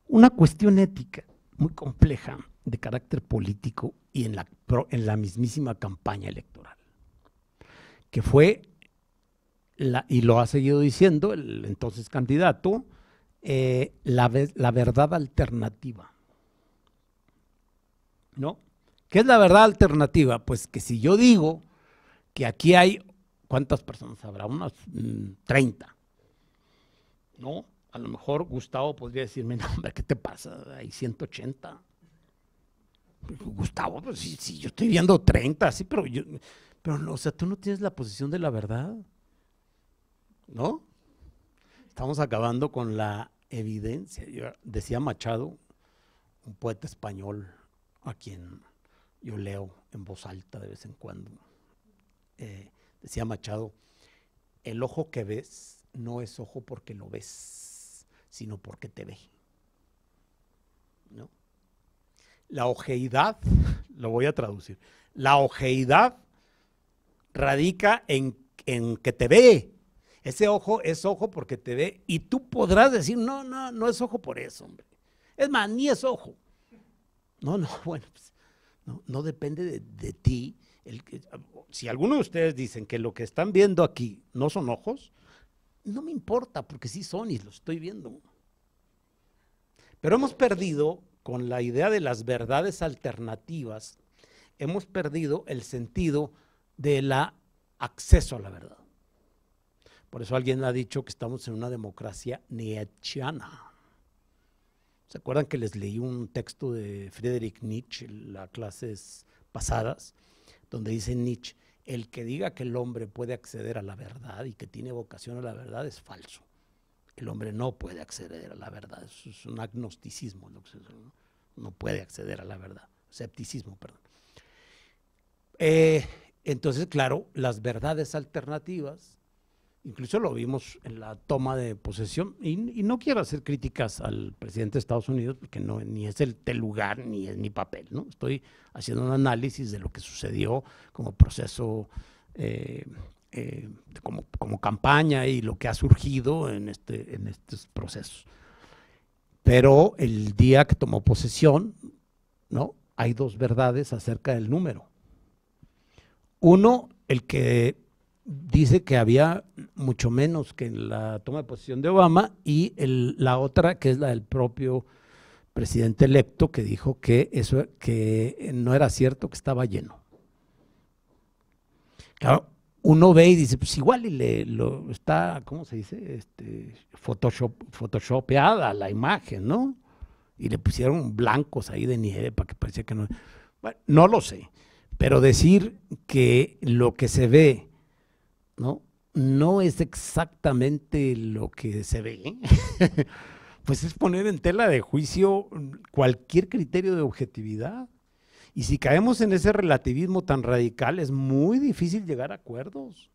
una cuestión ética muy compleja de carácter político y en la, en la mismísima campaña electoral, que fue, y lo ha seguido diciendo el entonces candidato, eh, la, la verdad alternativa. ¿no? ¿Qué es la verdad alternativa? Pues que si yo digo que aquí hay, ¿cuántas personas habrá? Unas 30, mm, ¿no? A lo mejor Gustavo podría decirme, no, hombre, ¿qué te pasa? Hay 180. Gustavo, pues sí, yo estoy viendo 30, sí, pero yo, pero no, o sea, tú no tienes la posición de la verdad, ¿no? Estamos acabando con la evidencia. Yo decía Machado, un poeta español, a quien yo leo en voz alta de vez en cuando. Eh, decía Machado, el ojo que ves no es ojo porque lo ves, sino porque te ve. ¿No? La ojeidad, *laughs* lo voy a traducir, la ojeidad radica en, en que te ve. Ese ojo es ojo porque te ve y tú podrás decir, no, no, no es ojo por eso, hombre. Es más, ni es ojo. No, no, *laughs* bueno, pues, no, depende de, ti. si alguno de ustedes dicen que lo que están viendo aquí no son ojos, no me importa, porque sí son y los estoy viendo. Pero hemos perdido, con la idea de las verdades alternativas, hemos perdido el sentido la acceso a la verdad. Por eso alguien ha dicho que estamos en una democracia nietzscheana. ¿Se acuerdan que les leí un texto de Friedrich Nietzsche en las clases pasadas, donde dice Nietzsche, el que diga que el hombre puede acceder a la verdad y que tiene vocación a la verdad es falso. El hombre no puede acceder a la verdad, es un agnosticismo, ¿no? puede acceder a la verdad, escepticismo, perdón. Eh, entonces, claro, las verdades alternativas incluso lo vimos en la toma de posesión, y, no quiero hacer críticas al presidente de Estados Unidos, porque no, ni es el, lugar, ni es mi papel, ¿no? Estoy haciendo un análisis de lo que sucedió como proceso, eh, eh, como, campaña y lo que ha surgido en, este, en estos procesos. Pero el día que tomó posesión, ¿no? Hay dos verdades acerca del número. Uno, el que dice que había mucho menos que en la toma de posición de Obama y la otra que es la del propio presidente electo que dijo que eso que no era cierto que estaba lleno. uno ve y dice, pues igual y le está, ¿cómo se dice? Este, Photoshop, photoshopeada la imagen, ¿no? Y le pusieron blancos ahí de nieve para que parecía que no. Bueno, no lo sé. Pero decir que lo que se ve ¿no? No es exactamente lo que se ve, ¿eh? *laughs* pues es poner en tela de juicio cualquier criterio de objetividad. Y si caemos en ese relativismo tan radical, es muy difícil llegar a acuerdos.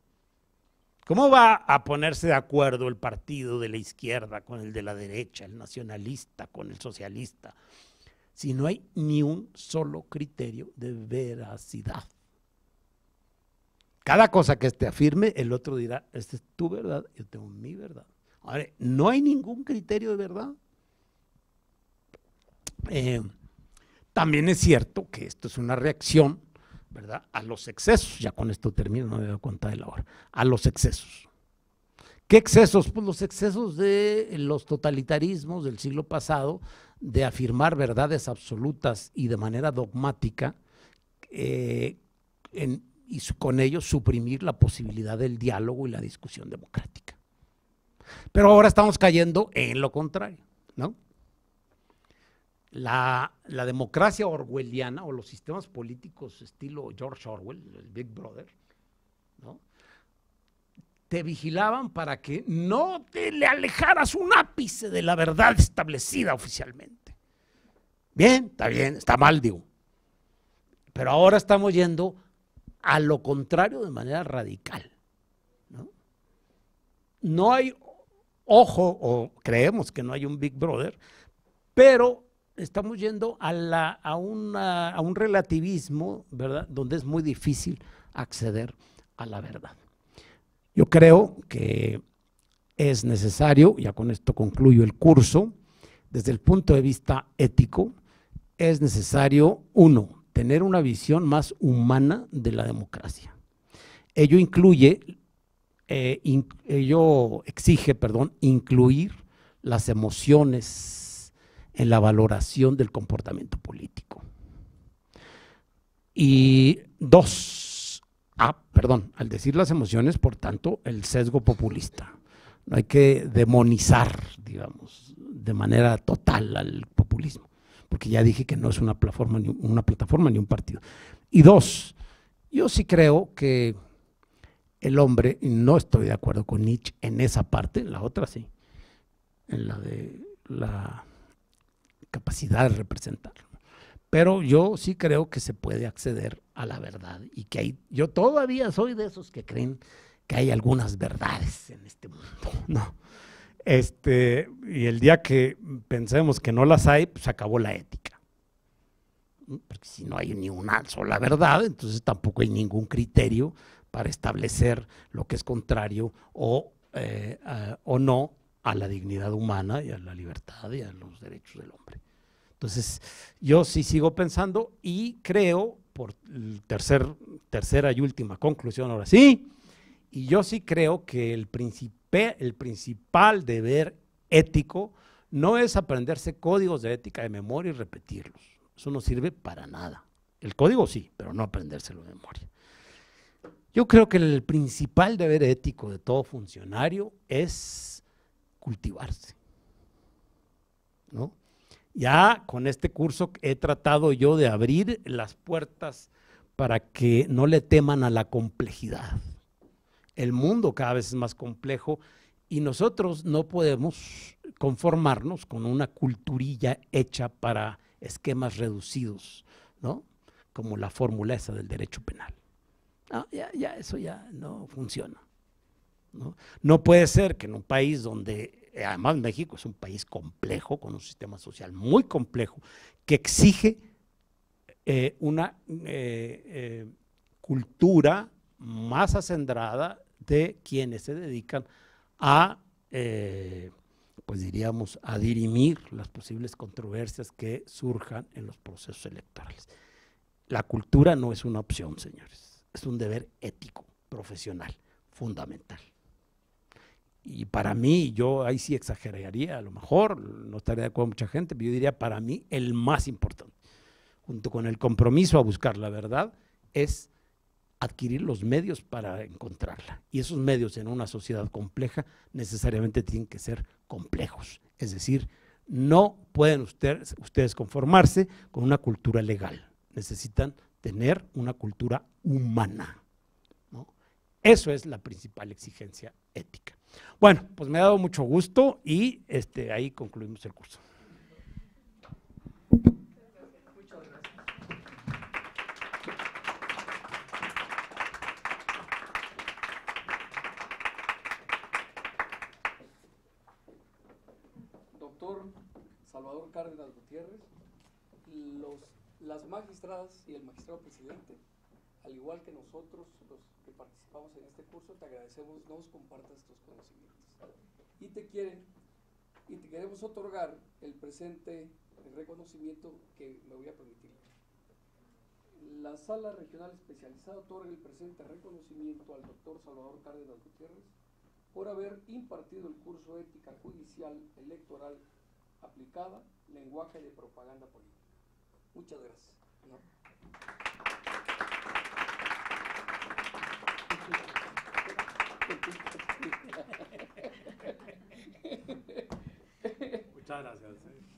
¿Cómo va a ponerse de acuerdo el partido de la izquierda con el de la derecha, el nacionalista con el socialista, si no hay ni un solo criterio de veracidad? Cada cosa que este afirme, el otro dirá, esta es tu verdad, yo tengo mi verdad. Ahora, no hay ningún criterio de verdad. Eh, también es cierto que esto es una reacción, ¿verdad? A los excesos, ya con esto termino, no me dado cuenta de la hora, a los excesos. ¿Qué excesos? Pues los excesos de los totalitarismos del siglo pasado, de afirmar verdades absolutas y de manera dogmática, eh, en, y con ello suprimir la posibilidad del diálogo y la discusión democrática. Pero ahora estamos cayendo en lo contrario, ¿no? La, democracia orwelliana o los sistemas políticos estilo George Orwell, el Big Brother, te vigilaban para que no te le alejaras un ápice de la verdad establecida oficialmente. Bien, está bien, está mal, digo. Pero ahora estamos yendo a lo contrario de manera radical. No, hay ojo, o creemos que no hay un Big Brother, pero estamos yendo a, a, un relativismo, ¿verdad?, donde es muy difícil acceder a la verdad. Yo creo que es necesario, ya con esto concluyo el curso, desde el punto de vista ético, es necesario, uno, tener una visión más humana de la democracia. Ello incluye, eh, ello exige, perdón, incluir las emociones en la valoración del comportamiento político. Y dos, ah, perdón, al decir las emociones, por tanto, el sesgo populista. No hay que demonizar, digamos, de manera total al populismo porque ya dije que no es una plataforma ni, una plataforma, ni un partido. Y dos, yo sí creo que el hombre, y no estoy de acuerdo con Nietzsche en esa parte, en la otra sí, en la de la capacidad de representarlo, Pero yo sí creo que se puede acceder a la verdad y que hay, yo todavía soy de esos que creen que hay algunas verdades en este mundo, *laughs* ¿no? Este, y el día que pensemos que no las hay, pues acabó la ética. Porque si no hay ni una sola verdad, entonces tampoco hay ningún criterio para establecer lo que es contrario o, eh, o no a la dignidad humana y a la libertad y a los derechos del hombre. Entonces, yo sí sigo pensando y creo, por tercer, tercera y última conclusión, ahora sí, y yo sí creo que el, principal deber ético no es aprenderse códigos de ética de memoria y repetirlos. Eso no sirve para nada. El código sí, pero no aprendérselo de memoria. Yo creo que el principal deber ético de todo funcionario es cultivarse. Ya con este curso he tratado yo de abrir las puertas para que no le teman a la complejidad el mundo cada vez es más complejo y nosotros no podemos conformarnos con una culturilla hecha para esquemas reducidos, Como la fórmula esa del derecho penal. Ah, ya, eso ya no funciona. ¿no? puede ser que en un país donde, además México es un país complejo, con un sistema social muy complejo, que exige eh, una eh, eh, cultura más acendrada de quienes se dedican a, eh, pues diríamos, a dirimir las posibles controversias que surjan en los procesos electorales. La cultura no es una opción, señores, es un deber ético, profesional, fundamental. Y para mí, yo ahí sí exageraría, a lo mejor, no estaría de acuerdo con mucha gente, pero yo diría para mí el más importante, junto con el compromiso a buscar la verdad, es adquirir los medios para encontrarla. Y esos medios en una sociedad compleja necesariamente tienen que ser complejos. Es decir, no pueden ustedes, conformarse con una cultura legal. Necesitan tener una cultura humana. Eso es la principal exigencia ética. Bueno, pues me ha dado mucho gusto y este, ahí concluimos el curso. Cárdenas Gutiérrez, los, las magistradas y el magistrado presidente, al igual que nosotros los que participamos en este curso, te agradecemos nos compartas estos conocimientos. Y te quieren y te queremos otorgar el presente reconocimiento que me voy a permitir. La sala regional especializada otorga el presente reconocimiento al doctor Salvador Cárdenas Gutiérrez por haber impartido el curso ética judicial electoral aplicada, lenguaje de propaganda política. Muchas gracias. Muchas gracias. ¿eh?